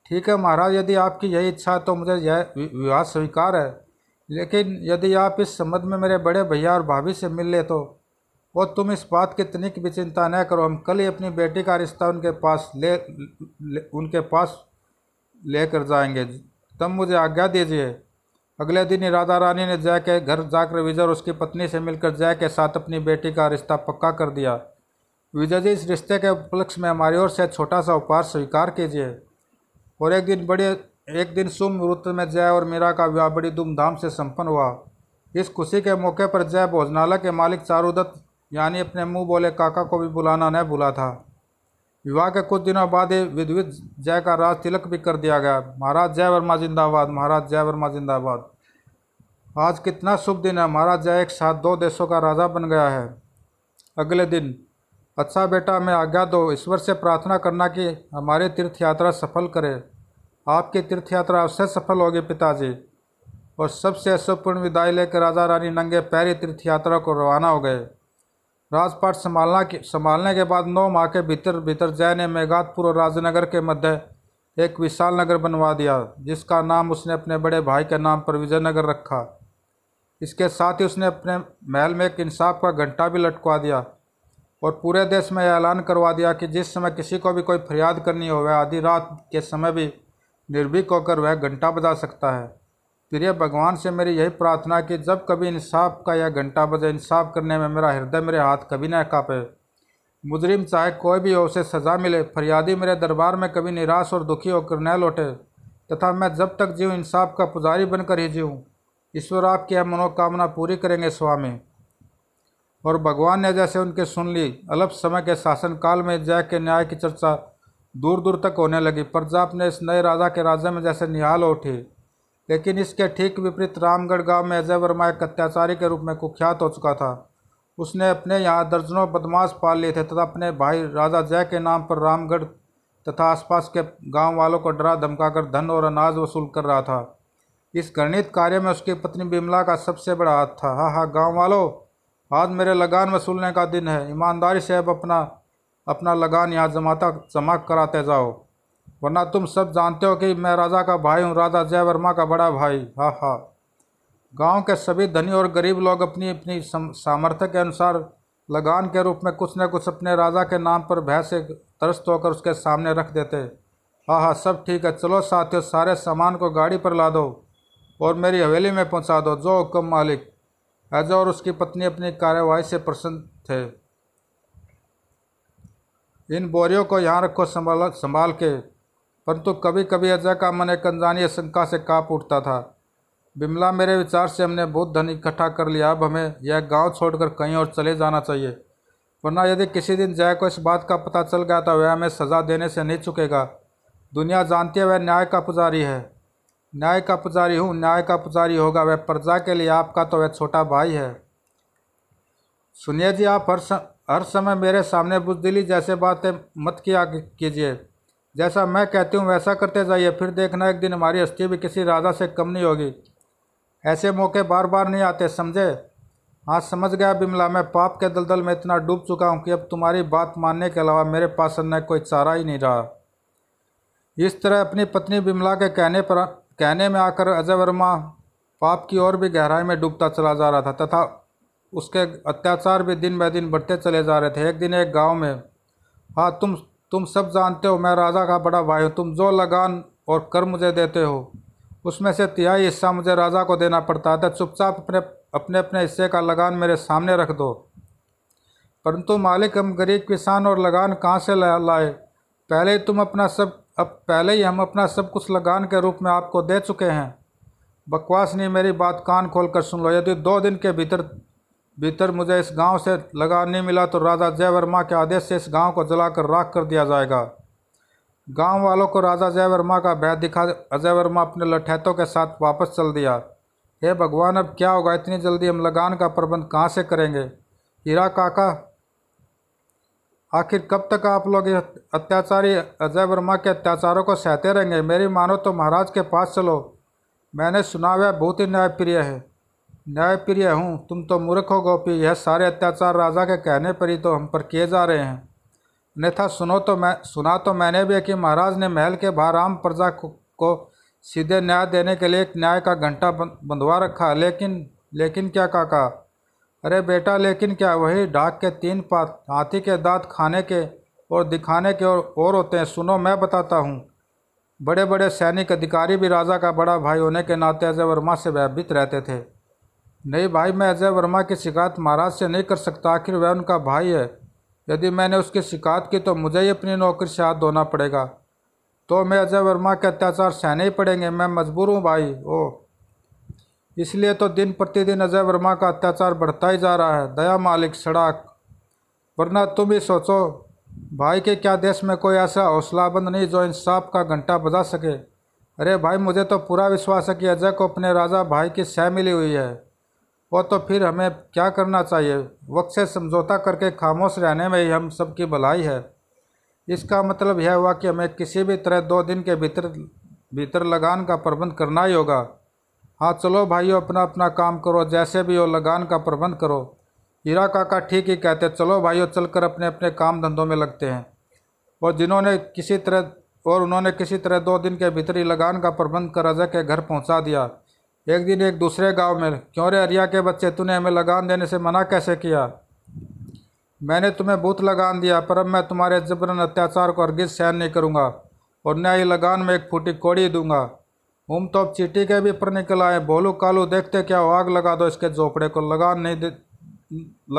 ठीक है महाराज यदि आपकी यही इच्छा है तो मुझे यह विवाह स्वीकार है लेकिन यदि आप इस संबंध में मेरे बड़े भैया और भाभी से मिल ले तो और तुम इस बात की तनिक भी चिंता न करो हम कल ही अपनी बेटी का रिश्ता उनके पास ले, ले उनके पास लेकर जाएंगे तब मुझे आज्ञा दीजिए अगले दिन राधा रानी ने जय के घर जाकर विजय और उसकी पत्नी से मिलकर जय के साथ अपनी बेटी का रिश्ता पक्का कर दिया विजय जी इस रिश्ते के उपलक्ष्य में हमारी ओर से छोटा सा उपहार स्वीकार कीजिए और एक दिन बड़े एक दिन शुभ मुहूर्त में जय और मीरा का विवाह बड़ी धूमधाम से संपन्न हुआ इस खुशी के मौके पर जय भोजनालय के मालिक चारूदत्त यानी अपने मुंह बोले काका को भी बुलाना न भूला था विवाह के कुछ दिनों बाद ही विधवित जय का राज तिलक भी कर दिया गया महाराज जय वर्मा जिंदाबाद महाराज जय वर्मा जिंदाबाद आज कितना शुभ दिन है महाराज जय एक साथ दो देशों का राजा बन गया है अगले दिन अच्छा बेटा मैं आज्ञा दो ईश्वर से प्रार्थना करना कि हमारी तीर्थ यात्रा सफल करे आपकी तीर्थ यात्रा अवश्य सफल होगी पिताजी और सबसे अशुभपूर्ण विदाई लेकर राजा रानी नंगे पैरी तीर्थ यात्रा को रवाना हो गए राजपाट संभालना के संभालने के बाद नौ माह के भीतर भीतर जय ने मेघातपुर और राजनगर के मध्य एक विशाल नगर बनवा दिया जिसका नाम उसने अपने बड़े भाई के नाम पर विजयनगर रखा इसके साथ ही उसने अपने महल में एक इंसाफ का घंटा भी लटकवा दिया और पूरे देश में ऐलान करवा दिया कि जिस समय किसी को भी कोई फरियाद करनी हो वह आधी रात के समय भी निर्भीक होकर वह घंटा बजा सकता है प्रिय भगवान से मेरी यही प्रार्थना कि जब कभी इंसाफ का यह घंटा बजे इंसाफ करने में मेरा हृदय मेरे हाथ कभी न कापे मुजरिम चाहे कोई भी हो उसे सज़ा मिले फरियादी मेरे दरबार में कभी निराश और दुखी होकर न लौटे तथा मैं जब तक जीव इंसाफ का पुजारी बनकर ही जीऊँ ईश्वर आपकी यह मनोकामना पूरी करेंगे स्वामी और भगवान ने जैसे उनके सुन ली अल्प समय के शासनकाल में जय के न्याय की चर्चा दूर दूर तक होने लगी प्रजा अपने इस नए राजा के राज्य में जैसे निहाल उठी लेकिन इसके ठीक विपरीत रामगढ़ गांव में अजय वर्मा एक अत्याचारी के रूप में कुख्यात हो चुका था उसने अपने यहाँ दर्जनों बदमाश पाल लिए थे तथा अपने भाई राजा जय के नाम पर रामगढ़ तथा आसपास के गांव वालों को डरा धमकाकर धन और अनाज वसूल कर रहा था इस गणित कार्य में उसकी पत्नी बिमला का सबसे बड़ा हाथ था हाँ हाँ गाँव वालों आज मेरे लगान वसूलने का दिन है ईमानदारी से अब अपना अपना लगान यहाँ जमाता जमा कराते जाओ वरना तुम सब जानते हो कि मैं राजा का भाई हूँ राजा जय वर्मा का बड़ा भाई हा हा गांव के सभी धनी और गरीब लोग अपनी अपनी सामर्थ्य के अनुसार लगान के रूप में कुछ न कुछ अपने राजा के नाम पर भय से तरस्त होकर उसके सामने रख देते हाँ हाँ सब ठीक है चलो साथियों सारे सामान को गाड़ी पर ला दो और मेरी हवेली में पहुंचा दो जो हुक्म मालिक ऐजा और उसकी पत्नी अपनी कार्यवाही से प्रसन्न थे इन बोरियों को यहाँ रखो संभाल संभाल के परंतु कभी कभी अजय का मन एक अनजानी शंका से काप उठता था बिमला मेरे विचार से हमने बहुत धन इकट्ठा कर लिया अब हमें यह गांव छोड़कर कहीं और चले जाना चाहिए वरना यदि किसी दिन जय को इस बात का पता चल गया तो वह हमें सज़ा देने से नहीं चुकेगा दुनिया जानती है वह न्याय का पुजारी है न्याय का पुजारी हूँ न्याय का पुजारी होगा वह प्रजा के लिए आपका तो वह छोटा भाई है सुनिए जी आप हर सम, हर समय मेरे सामने बुजदिली जैसे बातें मत किया कीजिए जैसा मैं कहती हूँ वैसा करते जाइए फिर देखना एक दिन हमारी हस्ती भी किसी राजा से कम नहीं होगी ऐसे मौके बार बार नहीं आते समझे हाँ समझ गया बिमला मैं पाप के दलदल में इतना डूब चुका हूँ कि अब तुम्हारी बात मानने के अलावा मेरे पास अन्य कोई चारा ही नहीं रहा इस तरह अपनी पत्नी बिमला के कहने पर कहने में आकर अजय वर्मा पाप की ओर भी गहराई में डूबता चला जा रहा था तथा उसके अत्याचार भी दिन ब दिन बढ़ते चले जा रहे थे एक दिन एक गांव में हाँ तुम तुम सब जानते हो मैं राजा का बड़ा भाई हूँ तुम जो लगान और कर मुझे देते हो उसमें से तिहाई हिस्सा मुझे राजा को देना पड़ता था चुपचाप अपने अपने अपने हिस्से का लगान मेरे सामने रख दो परंतु मालिक हम गरीब किसान और लगान कहाँ से लाए पहले ही तुम अपना सब अब पहले ही हम अपना सब कुछ लगान के रूप में आपको दे चुके हैं बकवास नहीं मेरी बात कान खोल कर सुन लो यदि दो दिन के भीतर भीतर मुझे इस गांव से नहीं मिला तो राजा जयवर्मा के आदेश से इस गांव को जलाकर राख कर दिया जाएगा गांव वालों को राजा जयवर्मा का भय दिखा अजय वर्मा अपने लठैतों के साथ वापस चल दिया हे भगवान अब क्या होगा इतनी जल्दी हम लगान का प्रबंध कहाँ से करेंगे हीरा काका आखिर कब तक आप लोग अत्याचारी अजय वर्मा के अत्याचारों को सहते रहेंगे मेरी मानो तो महाराज के पास चलो मैंने सुना वह बहुत ही न्यायप्रिय है न्यायप्रिय हूँ तुम तो मूर्ख हो गोपी यह सारे अत्याचार राजा के कहने पर ही तो हम पर किए जा रहे हैं अन्यथा सुनो तो मैं सुना तो मैंने भी कि महाराज ने महल के बाहर आम प्रजा को सीधे न्याय देने के लिए एक न्याय का घंटा बंधवा रखा लेकिन लेकिन क्या काका अरे बेटा लेकिन क्या वही ढाक के तीन पात हाथी के दांत खाने के और दिखाने के और, और होते हैं सुनो मैं बताता हूँ बड़े बड़े सैनिक अधिकारी भी राजा का बड़ा भाई होने के नाते अजय वर्मा से भयभीत रहते थे नहीं भाई मैं अजय वर्मा की शिकायत महाराज से नहीं कर सकता आखिर वह उनका भाई है यदि मैंने उसकी शिकायत की तो मुझे ही अपनी नौकरी से हाथ धोना पड़ेगा तो मैं अजय वर्मा के अत्याचार सहने ही पड़ेंगे मैं मजबूर हूँ भाई ओ इसलिए तो दिन प्रतिदिन अजय वर्मा का अत्याचार बढ़ता ही जा रहा है दया मालिक सड़ाक वरना तुम ही सोचो भाई के क्या देश में कोई ऐसा हौसलाबंद नहीं जो इंसाफ का घंटा बजा सके अरे भाई मुझे तो पूरा विश्वास है कि अजय को अपने राजा भाई की सह मिली हुई है वो तो फिर हमें क्या करना चाहिए वक्त से समझौता करके खामोश रहने में ही हम सब की भलाई है इसका मतलब यह हुआ कि हमें किसी भी तरह दो दिन के भीतर भीतर लगान का प्रबंध करना ही होगा हाँ चलो भाइयों अपना अपना काम करो जैसे भी हो लगान का प्रबंध करो हीरा काका ठीक ही कहते चलो भाइयों चलकर अपने अपने काम धंधों में लगते हैं और जिन्होंने किसी तरह और उन्होंने किसी तरह दो दिन के भीतर ही लगान का प्रबंध कर अजय के घर पहुंचा दिया एक दिन एक दूसरे गांव में क्यों रे अरिया के बच्चे तूने हमें लगान देने से मना कैसे किया मैंने तुम्हें बूथ लगान दिया पर अब मैं तुम्हारे जबरन अत्याचार को अर्गिज सहन नहीं करूँगा और न ही लगान में एक फूटी कोड़ी दूंगा उम तो अब चीटी के भी पर निकल आए बोलू कालू देखते क्या आग लगा दो इसके झोपड़े को लगान नहीं दे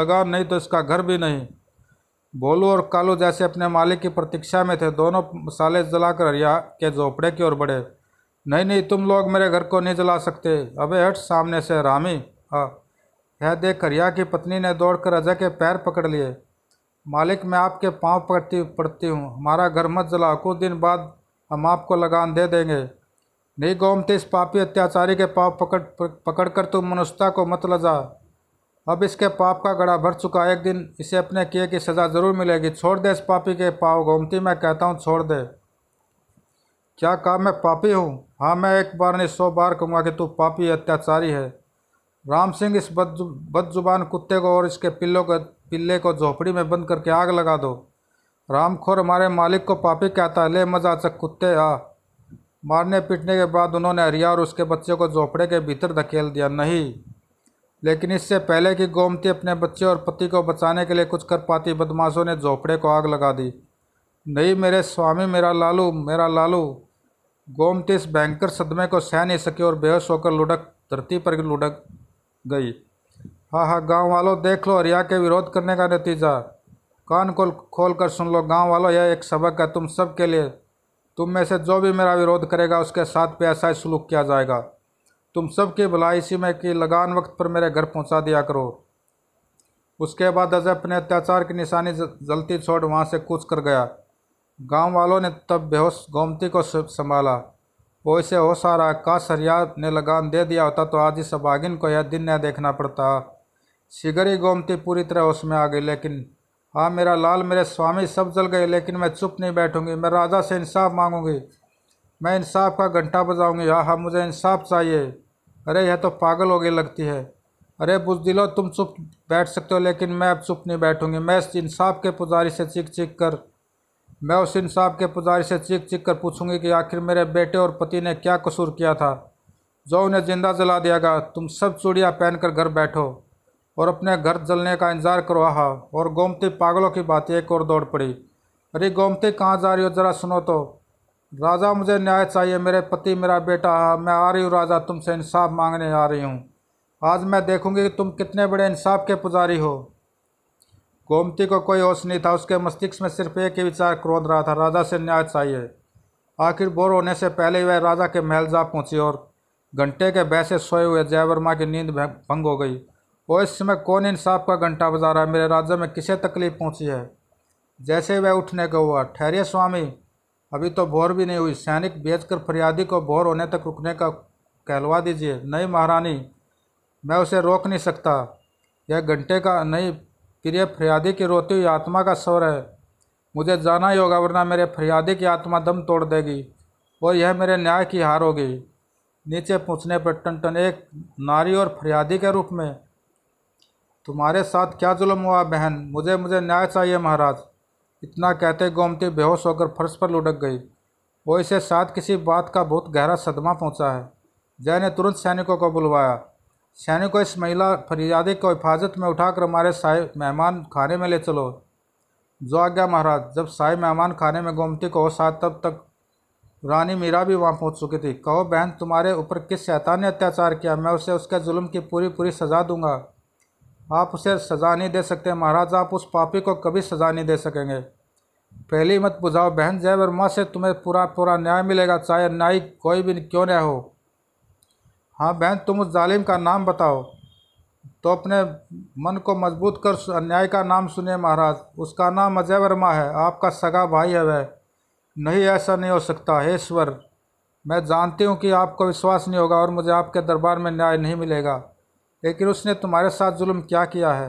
लगान नहीं तो इसका घर भी नहीं भोलू और कालू जैसे अपने मालिक की प्रतीक्षा में थे दोनों मसाले जलाकर हरिया के झोपड़े की ओर बढ़े नहीं नहीं तुम लोग मेरे घर को नहीं जला सकते अबे हट सामने से रामी हाँ यह देख करिया की पत्नी ने दौड़कर अजय के पैर पकड़ लिए मालिक मैं आपके पाँव पकड़ती पड़ती हूँ हमारा घर मत जला कुछ दिन बाद हम आपको लगान दे देंगे नहीं गोमती इस पापी अत्याचारी के पाँव पकड़ पकड़ कर तुम मनुष्यता को मत लजा अब इसके पाप का गड़ा भर चुका एक दिन इसे अपने किए की सज़ा ज़रूर मिलेगी छोड़ दे इस पापी के पाव गोमती मैं कहता हूँ छोड़ दे क्या कहा मैं पापी हूँ हाँ मैं एक बार नहीं सौ बार कहूँगा कि तू पापी अत्याचारी है राम सिंह इस बदजु, बदजुबान कुत्ते को और इसके पिल्लों को पिल्ले को झोपड़ी में बंद करके आग लगा दो रामखोर हमारे मालिक को पापी कहता है ले मजा चक कुत्ते आ मारने पीटने के बाद उन्होंने हरिया और उसके बच्चे को झोपड़े के भीतर धकेल दिया नहीं लेकिन इससे पहले कि गोमती अपने बच्चे और पति को बचाने के लिए कुछ कर पाती बदमाशों ने झोपड़े को आग लगा दी नहीं मेरे स्वामी मेरा लालू मेरा लालू गोमती इस भयंकर सदमे को सह नहीं सकी और बेहोश होकर लुढ़क धरती पर लुढ़क गई हाँ हाँ गाँव वालों देख लो रिया के विरोध करने का नतीजा कान को खोल कर सुन लो गांव वालों यह एक सबक है तुम सब के लिए तुम में से जो भी मेरा विरोध करेगा उसके साथ पे ऐसा ही सलूक किया जाएगा तुम सब की भलाई इसी में कि लगान वक्त पर मेरे घर पहुंचा दिया करो उसके बाद अजय अपने अत्याचार की निशानी जलती छोड़ वहाँ से कूच कर गया गांव वालों ने तब बेहोश गोमती को संभाला वो इसे हो सारा का सरिया ने लगाम दे दिया होता तो आज इस बागिन को यह दिन न देखना पड़ता ही गोमती पूरी तरह होश में आ गई लेकिन हाँ मेरा लाल मेरे स्वामी सब जल गए लेकिन मैं चुप नहीं बैठूंगी मैं राजा से इंसाफ मांगूंगी मैं इंसाफ का घंटा बजाऊंगी हाँ हाँ मुझे इंसाफ चाहिए अरे यह तो पागल हो गई लगती है अरे बुझ दिलो तुम चुप बैठ सकते हो लेकिन मैं अब चुप नहीं बैठूंगी मैं इंसाफ के पुजारी से चीख चीख कर मैं उस इंसाफ के पुजारी से चीख चीख कर पूछूंगी कि आखिर मेरे बेटे और पति ने क्या कसूर किया था जो उन्हें जिंदा जला दिया गया तुम सब चूड़ियाँ पहनकर घर बैठो और अपने घर जलने का इंतजार करो आहा और गोमती पागलों की बात एक और दौड़ पड़ी अरे गोमती कहाँ जा रही हो जरा सुनो तो राजा मुझे न्याय चाहिए मेरे पति मेरा बेटा आ मैं आ रही हूँ राजा तुमसे इंसाफ मांगने आ रही हूँ आज मैं देखूँगी कि तुम कितने बड़े इंसाफ के पुजारी हो गोमती को कोई होश नहीं था उसके मस्तिष्क में सिर्फ एक ही विचार क्रोध रहा था राजा से न्याय चाहिए आखिर बोर होने से पहले वह राजा के महल जा पहुंची और घंटे के बैसे सोए हुए जयवर्मा की नींद भंग हो गई और इस समय कौन इंसाफ का घंटा बजा रहा है मेरे राज्य में किसे तकलीफ पहुंची है जैसे वह उठने का हुआ ठहरिए स्वामी अभी तो भोर भी नहीं हुई सैनिक भेजकर फरियादी को भोर होने तक रुकने का कहलवा दीजिए नहीं महारानी मैं उसे रोक नहीं सकता यह घंटे का नहीं फिर यह फरियादे की रोती हुई आत्मा का स्वर है मुझे जाना ही होगा वरना मेरे फरियादे की आत्मा दम तोड़ देगी और यह मेरे न्याय की हार होगी नीचे पूछने पर टन टन एक नारी और फरियादी के रूप में तुम्हारे साथ क्या जुल्म हुआ बहन मुझे मुझे न्याय चाहिए महाराज इतना कहते गोमती बेहोश होकर फर्श पर लुढ़क गई वो इसे साथ किसी बात का बहुत गहरा सदमा पहुंचा है जय ने तुरंत सैनिकों को बुलवाया सैनिक को इस महिला फरीजादे को हिफाजत में उठाकर हमारे साहिब मेहमान खाने में ले चलो जो आज्ञा महाराज जब साहिब मेहमान खाने में गोमती को साथ तब तक रानी मीरा भी वहाँ पहुँच चुकी थी कहो बहन तुम्हारे ऊपर किस शैतान ने अत्याचार किया मैं उसे उसके जुल्म की पूरी पूरी सज़ा दूंगा आप उसे सज़ा नहीं दे सकते महाराज आप उस पापी को कभी सज़ा नहीं दे सकेंगे पहली मत बुझाओ बहन जय वर्मा से तुम्हें पूरा पूरा न्याय मिलेगा चाहे न्यायिक कोई भी क्यों न हो हाँ बहन तुम उस जालिम का नाम बताओ तो अपने मन को मजबूत कर अन्याय का नाम सुने महाराज उसका नाम अजय वर्मा है आपका सगा भाई है वह नहीं ऐसा नहीं हो सकता हे ईश्वर मैं जानती हूँ कि आपको विश्वास नहीं होगा और मुझे आपके दरबार में न्याय नहीं मिलेगा लेकिन उसने तुम्हारे साथ जुल्म क्या किया है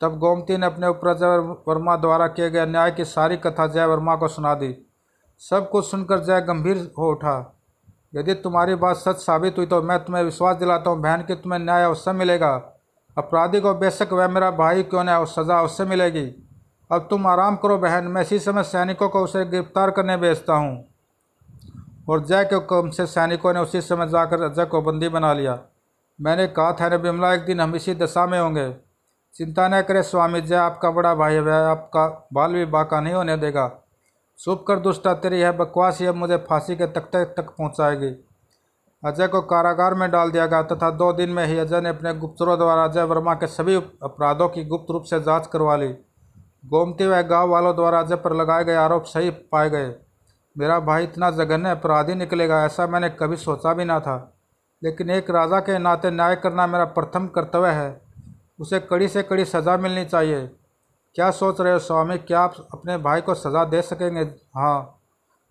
तब गोमती ने अपने ऊपर अजय वर्मा द्वारा किए गए अन्याय की सारी कथा जय वर्मा को सुना दी सब कुछ सुनकर जय गंभीर हो उठा यदि तुम्हारी बात सच साबित हुई तो मैं तुम्हें विश्वास दिलाता हूँ बहन कि तुम्हें न्याय अवश्य मिलेगा अपराधी को बेशक वह मेरा भाई क्यों न सज़ा अवश्य मिलेगी अब तुम आराम करो बहन मैं इसी समय सैनिकों को उसे गिरफ्तार करने भेजता हूँ और जय के हुक्म से सैनिकों ने उसी समय जाकर अजय को बंदी बना लिया मैंने कहा था न बिमला एक दिन हम इसी दशा में होंगे चिंता न करें स्वामी जय आपका बड़ा भाई है वह आपका बाल भी बाका नहीं होने देगा चुप कर दुष्टा तेरी यह बकवास यह मुझे फांसी के तख्ते तक पहुँचाएगी अजय को कारागार में डाल दिया गया तथा दो दिन में ही अजय ने अपने गुप्तरों द्वारा अजय वर्मा के सभी अपराधों की गुप्त रूप से जांच करवा ली गोमती व गांव वालों द्वारा अजय पर लगाए गए आरोप सही पाए गए मेरा भाई इतना जघन्य अपराधी निकलेगा ऐसा मैंने कभी सोचा भी ना था लेकिन एक राजा के नाते न्याय करना मेरा प्रथम कर्तव्य है उसे कड़ी से कड़ी सज़ा मिलनी चाहिए क्या सोच रहे हो स्वामी क्या आप अपने भाई को सज़ा दे सकेंगे हाँ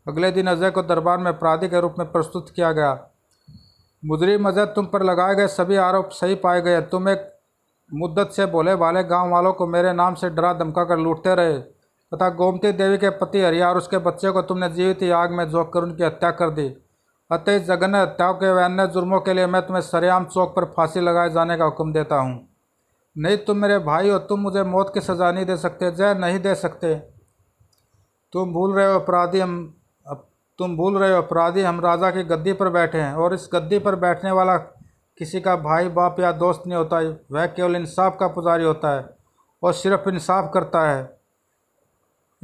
अगले दिन अजय को दरबार में अपराधी के रूप में प्रस्तुत किया गया मुजरी मजहब तुम पर लगाए गए सभी आरोप सही पाए गए तुम एक मुद्दत से बोले भाले गांव वालों को मेरे नाम से डरा धमका कर लूटते रहे तथा गोमती देवी के पति हरिया और उसके बच्चे को तुमने जीवित आग में झोंक कर उनकी हत्या कर दी अतः जघन्य हत्याओं के अन्य जुर्मों के लिए मैं तुम्हें सरेआम चौक पर फांसी लगाए जाने का हुक्म देता हूँ नहीं तुम मेरे भाई हो तुम मुझे मौत की सज़ा नहीं दे सकते जय नहीं दे सकते तुम भूल रहे हो अपराधी हम तुम भूल रहे हो अपराधी हम राजा की गद्दी पर बैठे हैं और इस गद्दी पर बैठने वाला किसी का भाई बाप या दोस्त नहीं होता वह केवल इंसाफ का पुजारी होता है और सिर्फ इंसाफ करता है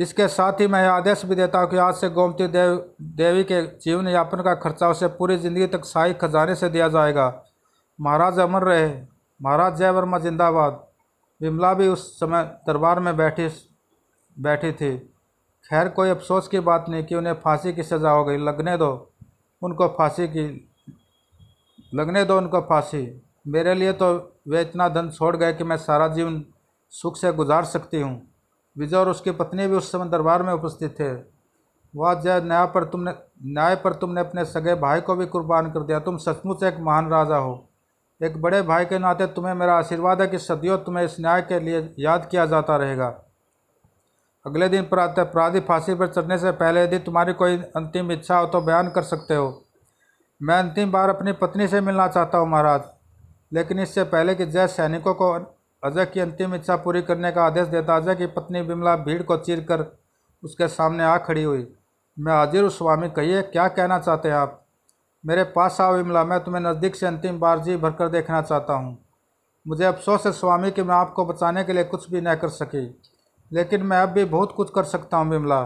इसके साथ ही मैं आदेश भी देता हूँ कि आज से गोमती देव देवी के जीवन यापन का खर्चा उसे पूरी ज़िंदगी तक शाही खजाने से दिया जाएगा महाराज अमर रहे महाराज जयवर्मा जिंदाबाद विमला भी उस समय दरबार में बैठे बैठी थी खैर कोई अफसोस की बात नहीं कि उन्हें फांसी की सज़ा हो गई लगने दो उनको फांसी की लगने दो उनको फांसी मेरे लिए तो वे इतना धन छोड़ गए कि मैं सारा जीवन सुख से गुजार सकती हूँ विजय और उसकी पत्नी भी उस समय दरबार में उपस्थित थे वह जय न्याय पर तुमने न्याय पर तुमने अपने सगे भाई को भी कुर्बान कर दिया तुम सचमुच एक महान राजा हो एक बड़े भाई के नाते तुम्हें मेरा आशीर्वाद है कि सदियों तुम्हें इस न्याय के लिए याद किया जाता रहेगा अगले दिन प्रातः अपराधी फांसी पर चढ़ने से पहले यदि तुम्हारी कोई अंतिम इच्छा हो तो बयान कर सकते हो मैं अंतिम बार अपनी पत्नी से मिलना चाहता हूँ महाराज लेकिन इससे पहले कि जय सैनिकों को अजय की अंतिम इच्छा पूरी करने का आदेश देता अजय की पत्नी बिमला भीड़ को चीर कर उसके सामने आ खड़ी हुई मैं हाजिर स्वामी कहिए क्या कहना चाहते हैं आप मेरे पास आओ विमला मैं तुम्हें नज़दीक से अंतिम बार जी भरकर देखना चाहता हूँ मुझे अफसोस है स्वामी कि मैं आपको बचाने के लिए कुछ भी न कर सकी लेकिन मैं अब भी बहुत कुछ कर सकता हूँ विमला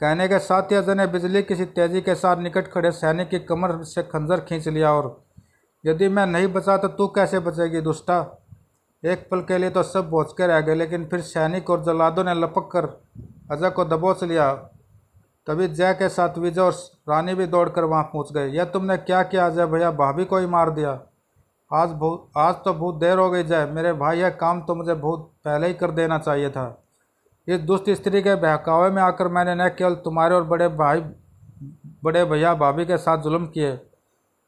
कहने के साथ ही अजय ने बिजली किसी तेज़ी के साथ निकट खड़े सैनिक की कमर से खंजर खींच लिया और यदि मैं नहीं बचा तो तू कैसे बचेगी दुष्टा एक पल के लिए तो सब बोझ के रह गए लेकिन फिर सैनिक और जलादों ने लपक कर अजय को दबोच लिया तभी जय के साथ विजय और रानी भी दौड़कर वहां पहुंच गए यह तुमने क्या किया जय भैया भाभी को ही मार दिया आज बहुत आज तो बहुत देर हो गई जय मेरे भाई यह काम तो मुझे बहुत पहले ही कर देना चाहिए था इस दुष्ट स्त्री के बहकावे में आकर मैंने न केवल तुम्हारे और बड़े भाई बड़े भैया भाभी के साथ जुल्म किए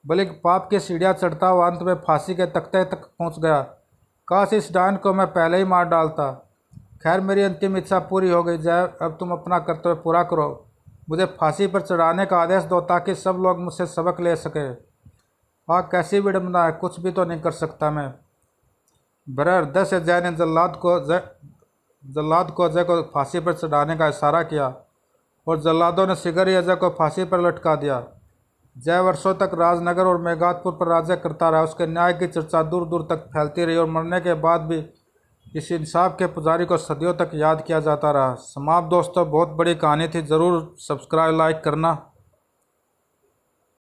बल्कि पाप की सीढ़ियाँ चढ़ता हुआ अंत में फांसी के तख्ते तक पहुँच गया काश इस डायन को मैं पहले ही मार डालता खैर मेरी अंतिम इच्छा पूरी हो गई जय अब तुम अपना कर्तव्य पूरा करो मुझे फांसी पर चढ़ाने का आदेश दो ताकि सब लोग मुझसे सबक ले सके हाँ कैसी विडम्बना है कुछ भी तो नहीं कर सकता मैं बरर दस अजय ने जल्लाद को जय जल्लाद को अजय को फांसी पर चढ़ाने का इशारा किया और जल्लादों ने सिगरी अजय को फांसी पर लटका दिया जय वर्षों तक राजनगर और मेघातपुर पर राज्य करता रहा उसके न्याय की चर्चा दूर दूर तक फैलती रही और मरने के बाद भी इस इंसाफ के पुजारी को सदियों तक याद किया जाता रहा समाप्त दोस्तों बहुत बड़ी कहानी थी ज़रूर सब्सक्राइब लाइक करना